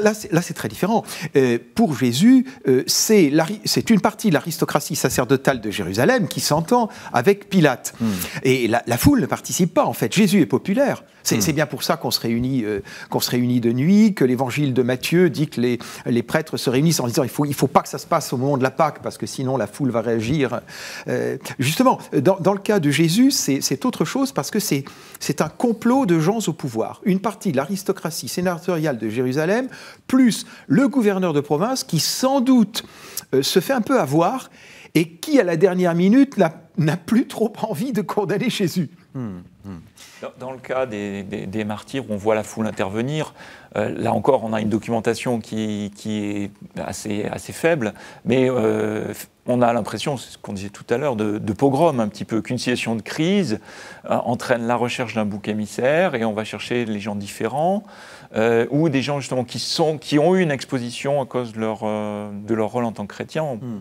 là, c'est, très différent. Euh, pour Jésus, euh, c'est, une partie de l'aristocratie sacerdotale de Jérusalem qui s'entend avec Pilate. Hmm. Et la, foule ne participe pas, en fait. Jésus est populaire. Hmm. C'est bien pour ça qu'on se, réunit, euh, qu'on se réunit de nuit, que l'évangile de Matthieu dit que les, prêtres se réunissent en disant il faut, il faut pas que ça se passe au moment de la Pâque, parce que sinon la foule va réagir. Euh, justement, dans, le cas de Jésus, c'est autre chose, parce que c'est un complot de gens au pouvoir. Une partie de l'aristocratie sénatoriale de Jérusalem, plus le gouverneur de province, qui sans doute euh, se fait un peu avoir et qui, à la dernière minute, n'a plus trop envie de condamner Jésus. Hmm, hmm. Dans le cas des, martyrs, on voit la foule intervenir. Euh, là encore, on a une documentation qui, est assez, faible, mais euh, on a l'impression, c'est ce qu'on disait tout à l'heure, de, pogrom un petit peu, qu'une situation de crise euh, entraîne la recherche d'un bouc émissaire et on va chercher les gens différents ou des gens justement qui, ont eu une exposition à cause de leur, rôle en tant que chrétien. Hmm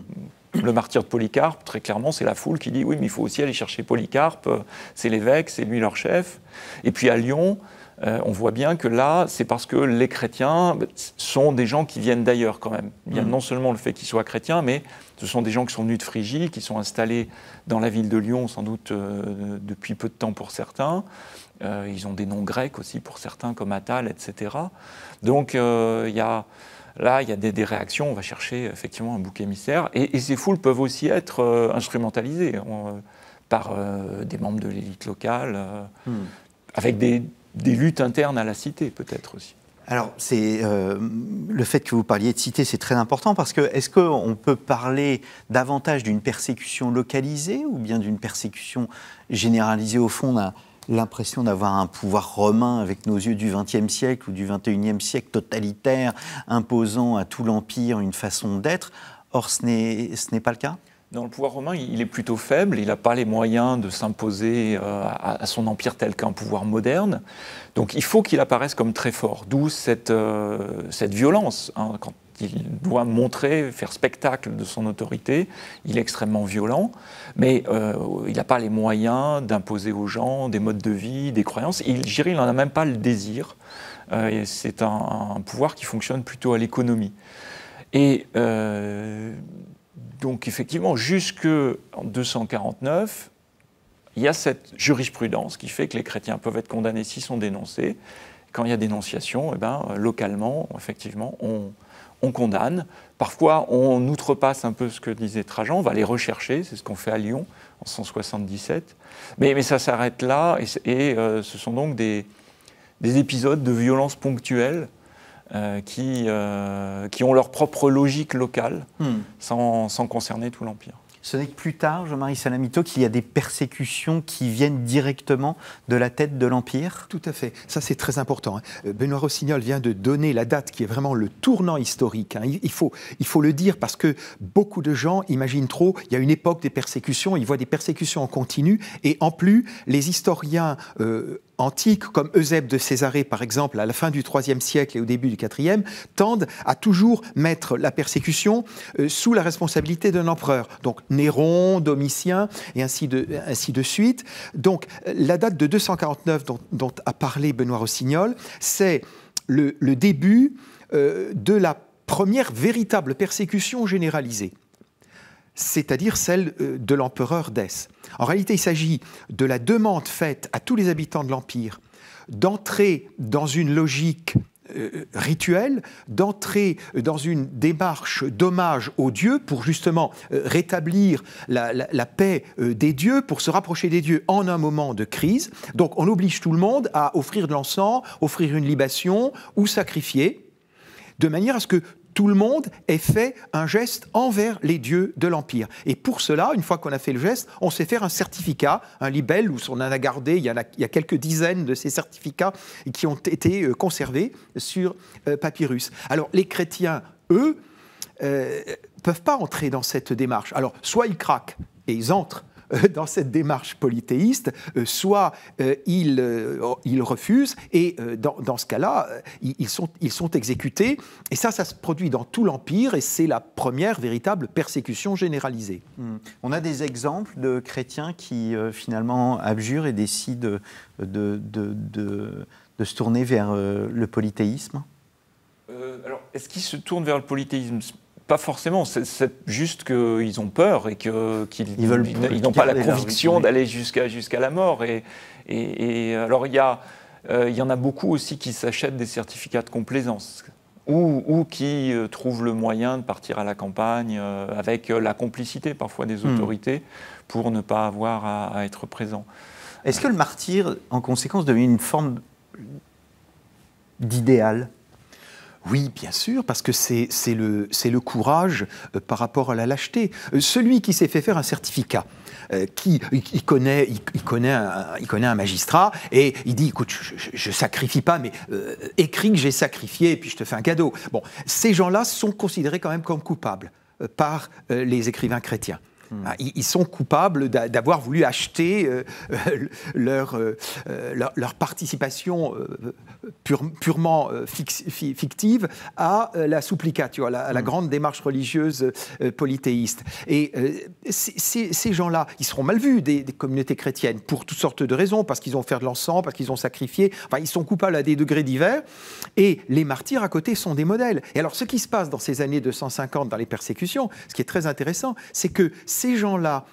le martyr de Polycarpe, très clairement, c'est la foule qui dit oui, mais il faut aussi aller chercher Polycarpe, c'est l'évêque, c'est lui leur chef. Et puis à Lyon, euh, on voit bien que là, c'est parce que les chrétiens bah, sont des gens qui viennent d'ailleurs quand même. Il y a mm. non seulement le fait qu'ils soient chrétiens, mais ce sont des gens qui sont venus de Phrygie, qui sont installés dans la ville de Lyon, sans doute euh, depuis peu de temps pour certains. Euh, ils ont des noms grecs aussi pour certains, comme Attal, etc. Donc il y a Là, il y a des, réactions, on va chercher effectivement un bouc émissaire. Et, ces foules peuvent aussi être euh, instrumentalisées euh, par euh, des membres de l'élite locale, hmm. avec des, luttes internes à la cité peut-être aussi. Alors, c'est le fait que vous parliez de cité, c'est très important parce que est-ce qu'on peut parler davantage d'une persécution localisée ou bien d'une persécution généralisée au fond d'un l'impression d'avoir un pouvoir romain avec nos yeux du XXe siècle ou du XXIe siècle totalitaire, imposant à tout l'Empire une façon d'être. Or, ce n'est pas le cas non, le pouvoir romain, il est plutôt faible, il n'a pas les moyens de s'imposer euh, à son empire tel qu'un pouvoir moderne. Donc il faut qu'il apparaisse comme très fort, d'où cette, euh, cette violence. Hein, quand il doit montrer, faire spectacle de son autorité. Il est extrêmement violent, mais euh, il n'a pas les moyens d'imposer aux gens des modes de vie, des croyances. Il, il n'en a même pas le désir. Euh, c'est un, pouvoir qui fonctionne plutôt à l'économie. Et euh, donc effectivement, jusque en 249, il y a cette jurisprudence qui fait que les chrétiens peuvent être condamnés s'ils sont dénoncés. Quand il y a dénonciation, eh ben, localement, effectivement, on, on condamne. Parfois, on outrepasse un peu ce que disait Trajan, on va les rechercher, c'est ce qu'on fait à Lyon en 177. Mais, ça s'arrête là, et, euh, ce sont donc des, épisodes de violence ponctuelle euh, euh, qui, ont leur propre logique locale, hmm. sans, sans concerner tout l'Empire. Ce n'est que plus tard, Jean-Marie Salamito, qu'il y a des persécutions qui viennent directement de la tête de l'Empire Tout à fait. Ça, c'est très important. Hein. Euh, Benoît Rossignol vient de donner la date qui est vraiment le tournant historique. Hein. Il faut, il faut le dire parce que beaucoup de gens imaginent trop, il y a une époque des persécutions, ils voient des persécutions en continu, et en plus, les historiens... Euh, antiques, comme Eusèbe de Césarée par exemple, à la fin du IIIe siècle et au début du IVe, tendent à toujours mettre la persécution euh, sous la responsabilité d'un empereur. Donc Néron, Domitien et ainsi de, ainsi de suite. Donc la date de 249 dont, a parlé Benoît Rossignol, c'est le, début euh, de la première véritable persécution généralisée c'est-à-dire celle euh, de l'empereur Dès. En réalité, il s'agit de la demande faite à tous les habitants de l'Empire d'entrer dans une logique euh, rituelle, d'entrer dans une démarche d'hommage aux dieux pour justement euh, rétablir la, la, paix des dieux, pour se rapprocher des dieux en un moment de crise. Donc on oblige tout le monde à offrir de l'encens, offrir une libation ou sacrifier, de manière à ce que tout le monde ait fait un geste envers les dieux de l'Empire. Et pour cela, une fois qu'on a fait le geste, on sait faire un certificat, un libelle, où on en a gardé, il y, a, quelques dizaines de ces certificats qui ont été euh, conservés sur euh, papyrus. Alors les chrétiens, eux, euh, peuvent pas entrer dans cette démarche. Alors soit ils craquent et ils entrent euh, dans cette démarche polythéiste, euh, soit ils, euh, ils, refusent, et dans, dans ce cas-là, ils sont, ils sont exécutés. Et ça, ça se produit dans tout l'Empire, et c'est la première véritable persécution généralisée. Hmm. On a des exemples de chrétiens qui, finalement, abjurent et décident de, de, de, se tourner vers le polythéisme alors, est-ce qu'ils se tournent vers le polythéisme pas forcément, c'est juste qu'ils ont peur et qu'ils n'ont pas la conviction d'aller jusqu'à la mort. Et, et, alors il y, euh, y en a beaucoup aussi qui s'achètent des certificats de complaisance. Ou, qui euh, trouvent le moyen de partir à la campagne euh, avec la complicité parfois des hmm. autorités pour ne pas avoir à, être présent. Est-ce que le martyr, en conséquence, devient une forme d'idéal oui, bien sûr, parce que c'est le, le courage euh, par rapport à la lâcheté. Euh, celui qui s'est fait faire un certificat, euh, qui il connaît, il, connaît un, il connaît un magistrat et il dit écoute, je, ne sacrifie pas, mais écris que j'ai sacrifié et puis je te fais un cadeau. Bon, ces gens-là sont considérés quand même comme coupables par les écrivains chrétiens. Hmm. Ah, ils, sont coupables d'avoir voulu acheter leur, leur, leur, participation purement euh, fictive à euh, la supplicature, à la, mm. grande démarche religieuse euh, polythéiste. Et ces gens-là, ils seront mal vus des, communautés chrétiennes pour toutes sortes de raisons, parce qu'ils ont fait de l'encens, parce qu'ils ont sacrifié, enfin ils sont coupables à des degrés divers. Et les martyrs à côté sont des modèles. Et alors ce qui se passe dans ces années 250 dans les persécutions, ce qui est très intéressant, c'est que ces gens-là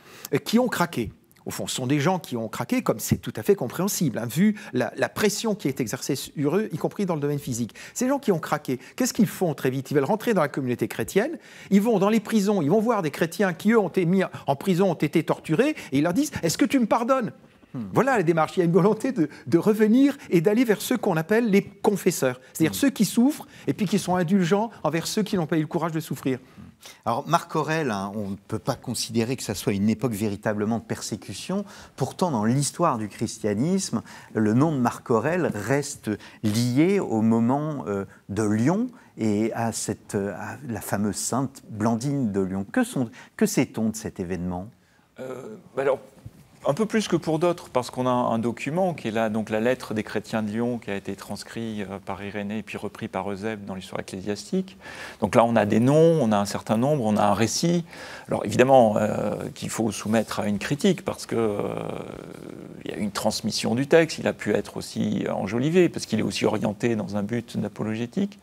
qui ont craqué, au fond, sont des gens qui ont craqué, comme c'est tout à fait compréhensible, hein, vu la, pression qui est exercée sur eux, y compris dans le domaine physique. Ces gens qui ont craqué, qu'est-ce qu'ils font très vite Ils veulent rentrer dans la communauté chrétienne, ils vont dans les prisons, ils vont voir des chrétiens qui, eux, ont été mis en prison, ont été torturés, et ils leur disent, est-ce que tu me pardonnes hmm. voilà la démarche. Il y a une volonté de, de revenir et d'aller vers ceux qu'on appelle les confesseurs, c'est-à-dire hmm. ceux qui souffrent et puis qui sont indulgents envers ceux qui n'ont pas eu le courage de souffrir. Alors Marc Aurèle, hein, on ne peut pas considérer que ça soit une époque véritablement de persécution. Pourtant, dans l'histoire du christianisme, le nom de Marc Aurèle reste lié au moment euh, de Lyon et euh, à, la fameuse sainte Blandine de Lyon. Que, sait-on de cet événement euh, bah alors, un peu plus que pour d'autres, parce qu'on a un document qui est là, donc la lettre des chrétiens de Lyon, qui a été transcrit euh, par Irénée et puis repris par Eusèbe dans l'histoire ecclésiastique. Donc là, on a des noms, on a un certain nombre, on a un récit. Alors évidemment, euh, qu'il faut soumettre à une critique, parce qu'il euh, y a une transmission du texte, il a pu être aussi enjolivé, parce qu'il est aussi orienté dans un but apologétique.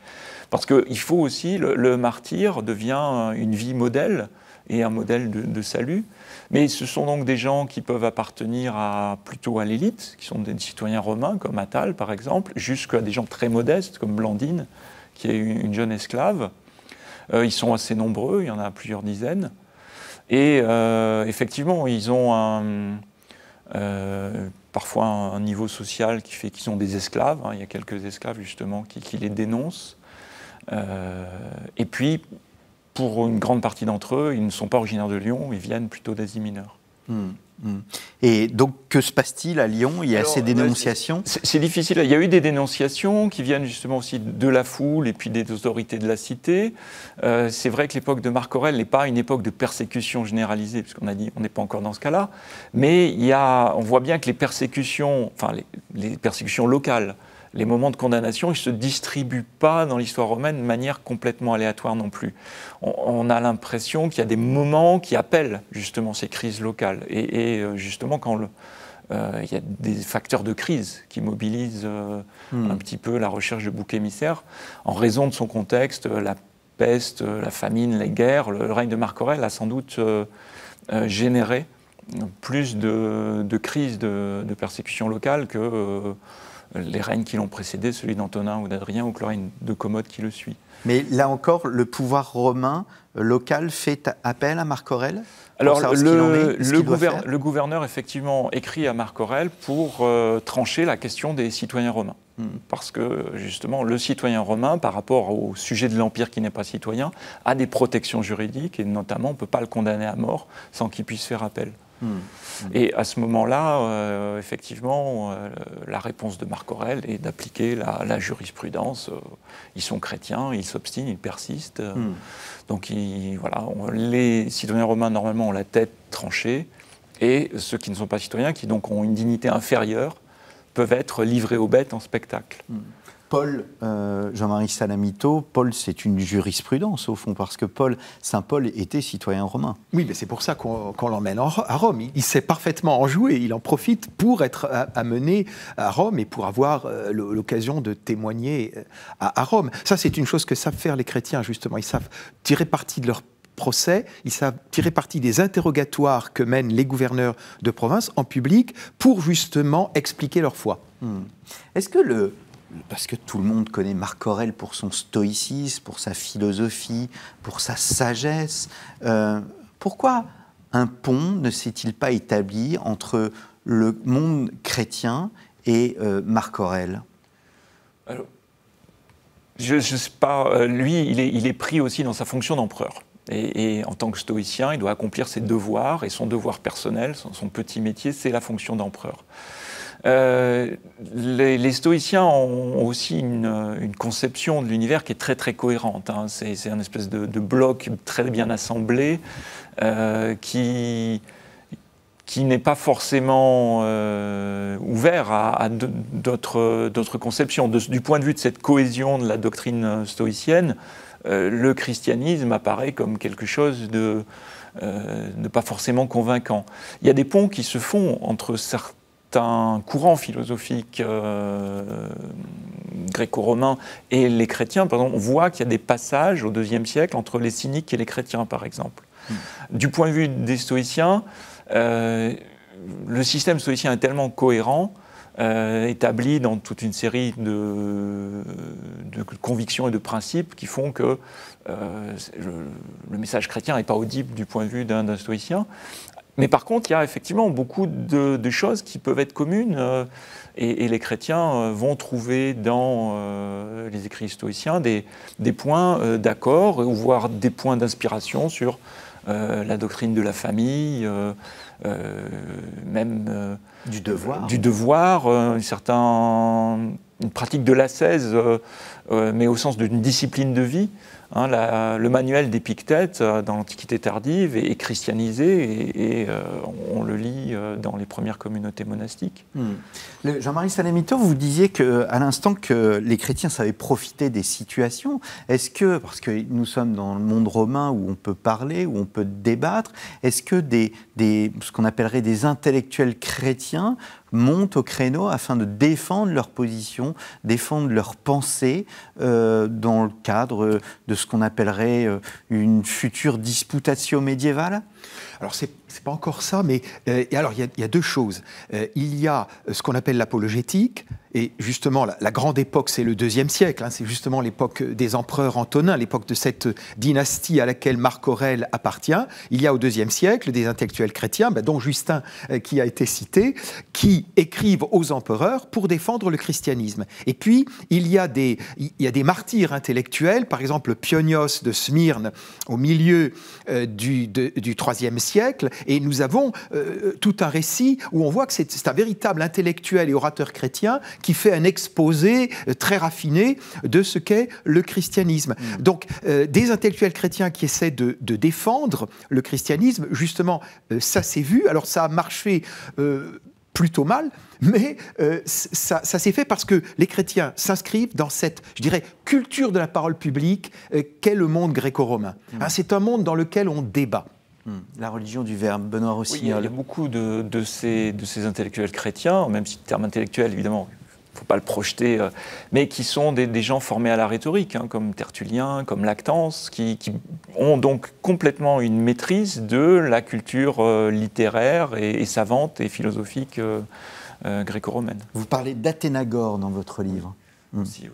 Parce qu'il faut aussi, le, martyr devient une vie modèle et un modèle de salut. Mais ce sont donc des gens qui peuvent appartenir à, plutôt à l'élite, qui sont des citoyens romains comme Attal par exemple, jusqu'à des gens très modestes comme Blandine, qui est une jeune esclave. Euh, ils sont assez nombreux, il y en a plusieurs dizaines. Et euh, effectivement, ils ont euh, parfois un niveau social qui fait qu'ils ont des esclaves. Hein. Il y a quelques esclaves justement qui, qui les dénoncent. et puis, pour une grande partie d'entre eux, ils ne sont pas originaires de Lyon, ils viennent plutôt d'Asie mineure. Hmm, hmm. Et donc, que se passe-t-il à Lyon Il y a assez ces dénonciations C'est difficile. Il y a eu des dénonciations qui viennent justement aussi de la foule et puis des autorités de la cité. Euh, c'est vrai que l'époque de Marc Aurèle n'est pas une époque de persécution généralisée, puisqu'on a dit on n'est pas encore dans ce cas-là. Mais il y a, on voit bien que les persécutions, enfin les persécutions locales, les moments de condamnation, ils ne se distribuent pas dans l'histoire romaine de manière complètement aléatoire non plus. On, a l'impression qu'il y a des moments qui appellent justement ces crises locales. Et, euh, justement, quand le, euh, il y a des facteurs de crise qui mobilisent euh, hmm. un petit peu la recherche de bouc émissaire, en raison de son contexte, la peste, la famine, les guerres, le, règne de Marc Aurèle a sans doute généré plus de, crises de, de, persécution locale que les règnes qui l'ont précédé, celui d'Antonin ou d'Adrien ou que le règne de Commode qui le suit. Mais là encore, le pouvoir romain local fait appel à Marc Aurel Alors, le, gouverneur, effectivement, écrit à Marc Aurel pour euh, trancher la question des citoyens romains. Hmm. Parce que, justement, le citoyen romain, par rapport au sujet de l'Empire qui n'est pas citoyen, a des protections juridiques et notamment, on ne peut pas le condamner à mort sans qu'il puisse faire appel. Hmm. Et à ce moment-là, euh, effectivement, euh, la réponse de Marc Aurel est d'appliquer la, jurisprudence. Euh, ils sont chrétiens, ils s'obstinent, ils persistent. Hmm. Donc voilà, les citoyens romains, normalement, ont la tête tranchée, et ceux qui ne sont pas citoyens, qui donc ont une dignité inférieure, peuvent être livrés aux bêtes en spectacle. Hmm. Paul, euh, Jean-Marie Salamito, Paul, c'est une jurisprudence au fond, parce que Paul, Saint Paul était citoyen romain. Oui, mais c'est pour ça qu'on l'emmène à Rome. Il, sait parfaitement en jouer, il en profite pour être euh, amené à Rome et pour avoir euh, l'occasion de témoigner à, Rome. Ça, c'est une chose que savent faire les chrétiens, justement. Ils savent tirer parti de leur procès, ils savent tirer parti des interrogatoires que mènent les gouverneurs de province en public pour justement expliquer leur foi. Hmm. Est-ce que le, parce que tout le monde connaît Marc Aurèle pour son stoïcisme, pour sa philosophie, pour sa sagesse. Euh, pourquoi un pont ne s'est-il pas établi entre le monde chrétien et euh, Marc Aurèle Je ne sais pas. Euh, lui, il est, pris aussi dans sa fonction d'empereur. Et, en tant que stoïcien, il doit accomplir ses devoirs, et son devoir personnel, son petit métier, c'est la fonction d'empereur. Euh, les, stoïciens ont aussi une, conception de l'univers qui est très très cohérente. Hein. C'est, un espèce de, bloc très bien assemblé euh, qui qui n'est pas forcément euh, ouvert à, d'autres conceptions. du point de vue de cette cohésion de la doctrine stoïcienne, le christianisme apparaît comme quelque chose de, de, pas forcément convaincant. Il y a des ponts qui se font entre certains un courant philosophique euh, gréco-romain et les chrétiens, exemple, on voit qu'il y a des passages au IIe siècle entre les cyniques et les chrétiens, par exemple. Hmm. Du point de vue des stoïciens, euh, le système stoïcien est tellement cohérent, euh, établi dans toute une série de, convictions et de principes qui font que le, message chrétien n'est pas audible du point de vue d'un stoïcien, mais par contre, il y a effectivement beaucoup de, choses qui peuvent être communes euh, et, les chrétiens euh, vont trouver dans euh, les écrits stoïciens des, points d'accord ou voire des points d'inspiration sur la doctrine de la famille, même du devoir, du devoir, une pratique de l'ascèse, mais au sens d'une discipline de vie. Hein, le manuel des euh, dans l'Antiquité tardive est, christianisé et, euh, on, le lit euh, dans les premières communautés monastiques. Hmm. Jean-Marie Salamito, vous disiez que, à l'instant que les chrétiens savaient profiter des situations. Est-ce que, parce que nous sommes dans le monde romain où on peut parler, où on peut débattre, est-ce que des ce qu'on appellerait des intellectuels chrétiens montent au créneau afin de défendre leur position, défendre leur pensée euh, dans le cadre de ce qu'on appellerait euh, une future disputatio médiévale alors, n'est pas encore ça, mais euh, alors il y, a deux choses. il y a ce qu'on appelle l'apologétique, et justement, la, grande époque, c'est le deuxième siècle. Hein. c'est justement l'époque des empereurs antonins, l'époque de cette dynastie à laquelle Marc Aurèle appartient. Il y a au deuxième siècle des intellectuels chrétiens, bah, dont Justin euh, qui a été cité, qui écrivent aux empereurs pour défendre le christianisme. Et puis, il y a des, il des martyrs intellectuels, par exemple Pionios de Smyrne au milieu euh, du, IIIe siècle. Et nous avons euh, tout un récit où on voit que c'est un véritable intellectuel et orateur chrétien qui fait un exposé euh, très raffiné de ce qu'est le christianisme. Mm. Donc, euh, des intellectuels chrétiens qui essaient de, défendre le christianisme, justement, euh, ça s'est vu. Alors, ça a marché plutôt mal, mais ça, s'est fait parce que les chrétiens s'inscrivent dans cette, je dirais, culture de la parole publique qu'est le monde gréco-romain. Mm. Hein, c'est un monde dans lequel on débat. Mm. La religion du verbe, Benoît Rossignol. il y a beaucoup de, ces, de ces intellectuels chrétiens, même si le terme intellectuel, évidemment, ne faut pas le projeter, euh, mais qui sont des, gens formés à la rhétorique, hein, comme Tertullien, comme Lactance, qui, ont donc complètement une maîtrise de la culture euh, littéraire et, savante et philosophique euh, gréco-romaine. Vous parlez d'Athénagore dans votre livre. oui. Mm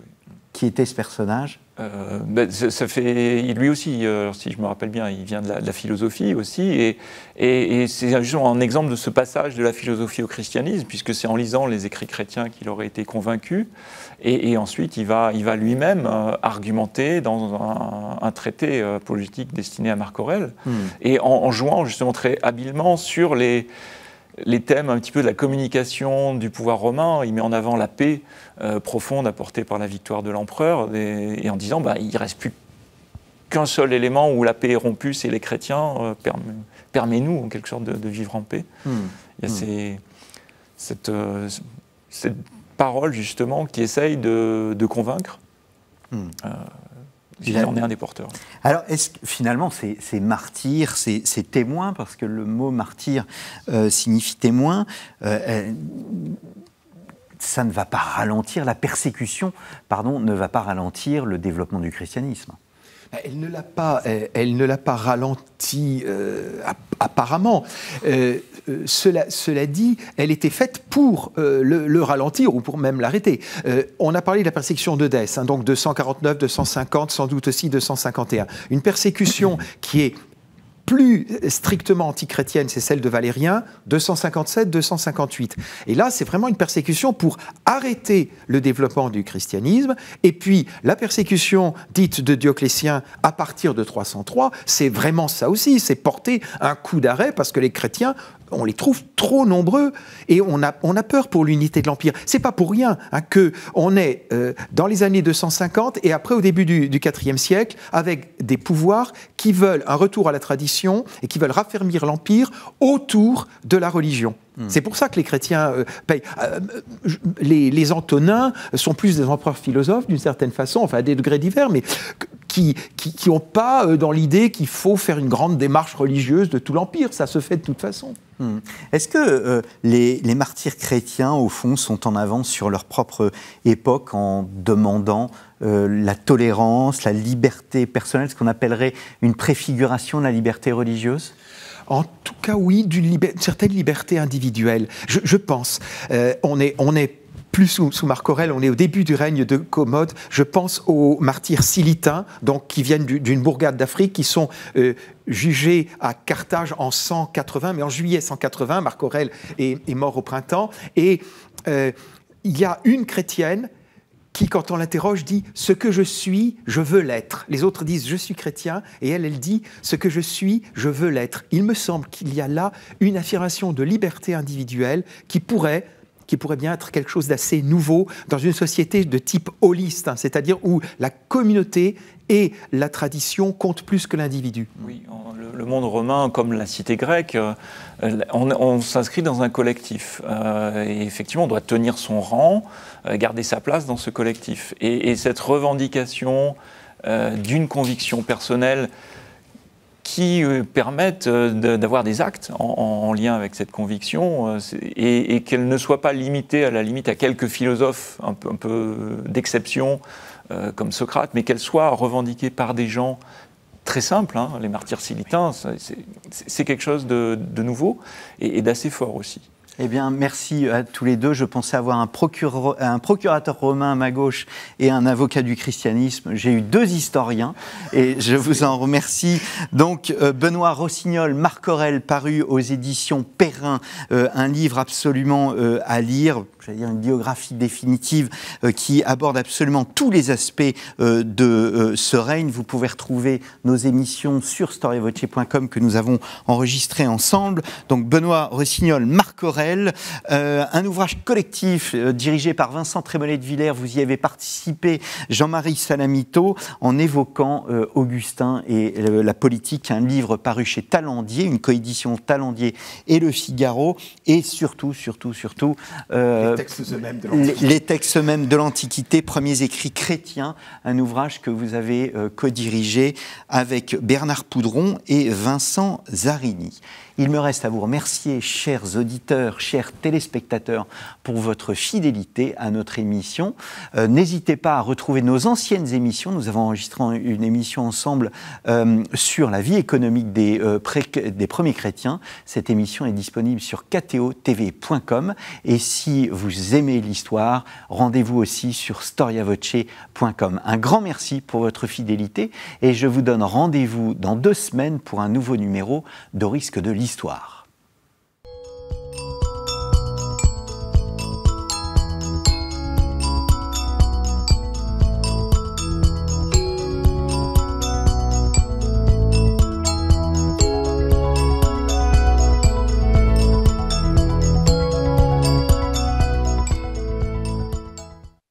qui était ce personnage euh, ben, ça, fait lui aussi, euh, si je me rappelle bien, il vient de la, philosophie aussi, et, et, c'est justement un exemple de ce passage de la philosophie au christianisme, puisque c'est en lisant les écrits chrétiens qu'il aurait été convaincu, et, ensuite il va, il va lui-même euh, argumenter dans un, traité politique destiné à Marc Aurèle, hmm. et en, en, jouant justement très habilement sur les les thèmes un petit peu de la communication du pouvoir romain. Il met en avant la paix euh, profonde apportée par la victoire de l'empereur et, en disant bah, il ne reste plus qu'un seul élément où la paix est rompue, c'est les chrétiens. Euh, permets permet, nous en quelque sorte de, vivre en paix. Hmm. Il y a hmm. euh, cette, parole justement qui essaye de, convaincre. Hmm un des porteurs. Alors, est-ce finalement, ces, martyrs, ces, témoins, parce que le mot martyr euh, signifie témoin, euh, euh, ça ne va pas ralentir, la persécution, pardon, ne va pas ralentir le développement du christianisme bah, elle ne l'a pas, elle, pas ralenti euh, apparemment. Euh, euh, cela, dit, elle était faite pour le, ralentir ou pour même l'arrêter. on a parlé de la persécution de hein, donc 249, 250, sans doute aussi 251. Une persécution qui est plus strictement antichrétienne, c'est celle de Valérien, 257-258. Et là, c'est vraiment une persécution pour arrêter le développement du christianisme. Et puis, la persécution dite de Dioclétien à partir de 303, c'est vraiment ça aussi, c'est porter un coup d'arrêt parce que les chrétiens on les trouve trop nombreux et on a, peur pour l'unité de l'Empire. C'est pas pour rien qu'on hein, que on est euh, dans les années 250 et après au début du, IVe siècle avec des pouvoirs qui veulent un retour à la tradition et qui veulent raffermir l'Empire autour de la religion. Hmm. C'est pour ça que les chrétiens euh, payent. Euh, les, Antonins sont plus des empereurs philosophes, d'une certaine façon, enfin à des degrés divers, mais qui n'ont pas dans l'idée qu'il faut faire une grande démarche religieuse de tout l'Empire. Ça se fait de toute façon. Hmm. Est-ce que euh, les, martyrs chrétiens, au fond, sont en avance sur leur propre époque en demandant euh, la tolérance, la liberté personnelle, ce qu'on appellerait une préfiguration de la liberté religieuse en tout cas, oui, d'une certaine liberté individuelle. Je, pense. Euh, on est plus sous, Marc Aurèle, on est au début du règne de Commode. Je pense aux martyrs silitains, donc qui viennent d'une bourgade d'Afrique, qui sont euh, jugés à Carthage en 180, mais en juillet 180, Marc Aurel est, mort au printemps. Et euh, il y a une chrétienne qui, quand on l'interroge, dit ⁇ Ce que je suis, je veux l'être ⁇ Les autres disent ⁇ Je suis chrétien ⁇ et elle, elle dit ⁇ Ce que je suis, je veux l'être ⁇ Il me semble qu'il y a là une affirmation de liberté individuelle qui pourrait qui pourrait bien être quelque chose d'assez nouveau dans une société de type holiste, hein, c'est-à-dire où la communauté et la tradition comptent plus que l'individu. Oui, le, monde romain, comme la cité grecque, euh, on, s'inscrit dans un collectif. Euh, et effectivement, on doit tenir son rang, euh, garder sa place dans ce collectif. Et, cette revendication d'une conviction personnelle, qui euh, permettent euh, d'avoir des actes en, lien avec cette conviction euh, et, et qu'elle ne soit pas limitée à la limite à quelques philosophes un peu, d'exception comme Socrate, mais qu'elle soit revendiquée par des gens très simples, hein, les martyrs silitains, c'est quelque chose de, nouveau et d'assez fort aussi. Eh bien, merci à tous les deux. Je pensais avoir un, procureur, procurateur romain à ma gauche et un avocat du christianisme. J'ai eu deux historiens et je vous en remercie. Donc, euh, Benoît Rossignol, Marc Aurel, paru aux éditions Perrin, euh, un livre absolument euh, à lire j'allais dire une biographie définitive qui aborde absolument tous les aspects de ce règne. Vous pouvez retrouver nos émissions sur storyvoce.com que nous avons enregistrées ensemble. Donc Benoît Rossignol, Marc Aurel, euh, un ouvrage collectif euh, dirigé par Vincent Trémolet de Villers, vous y avez participé, Jean-Marie Salamito, en évoquant euh, Augustin et la politique, un livre paru chez Talandier, une coédition Talandier et Le Figaro, et surtout, surtout, surtout... les textes eux-mêmes de l'Antiquité. textes mêmes de l'Antiquité, premiers écrits chrétiens, un ouvrage que vous avez co-dirigé avec Bernard Poudron et Vincent Zarini. Il me reste à vous remercier, chers auditeurs, chers téléspectateurs, pour votre fidélité à notre émission. Euh, n'hésitez pas à retrouver nos anciennes émissions. Nous avons enregistré une émission ensemble euh, sur la vie économique euh, des, premiers chrétiens. Cette émission est disponible sur ktotv.com. Et si vous aimez l'histoire, rendez-vous aussi sur storiavoce.com. Un grand merci pour votre fidélité et je vous donne rendez-vous dans deux semaines pour un nouveau numéro de Risque de l'Histoire. Histoire.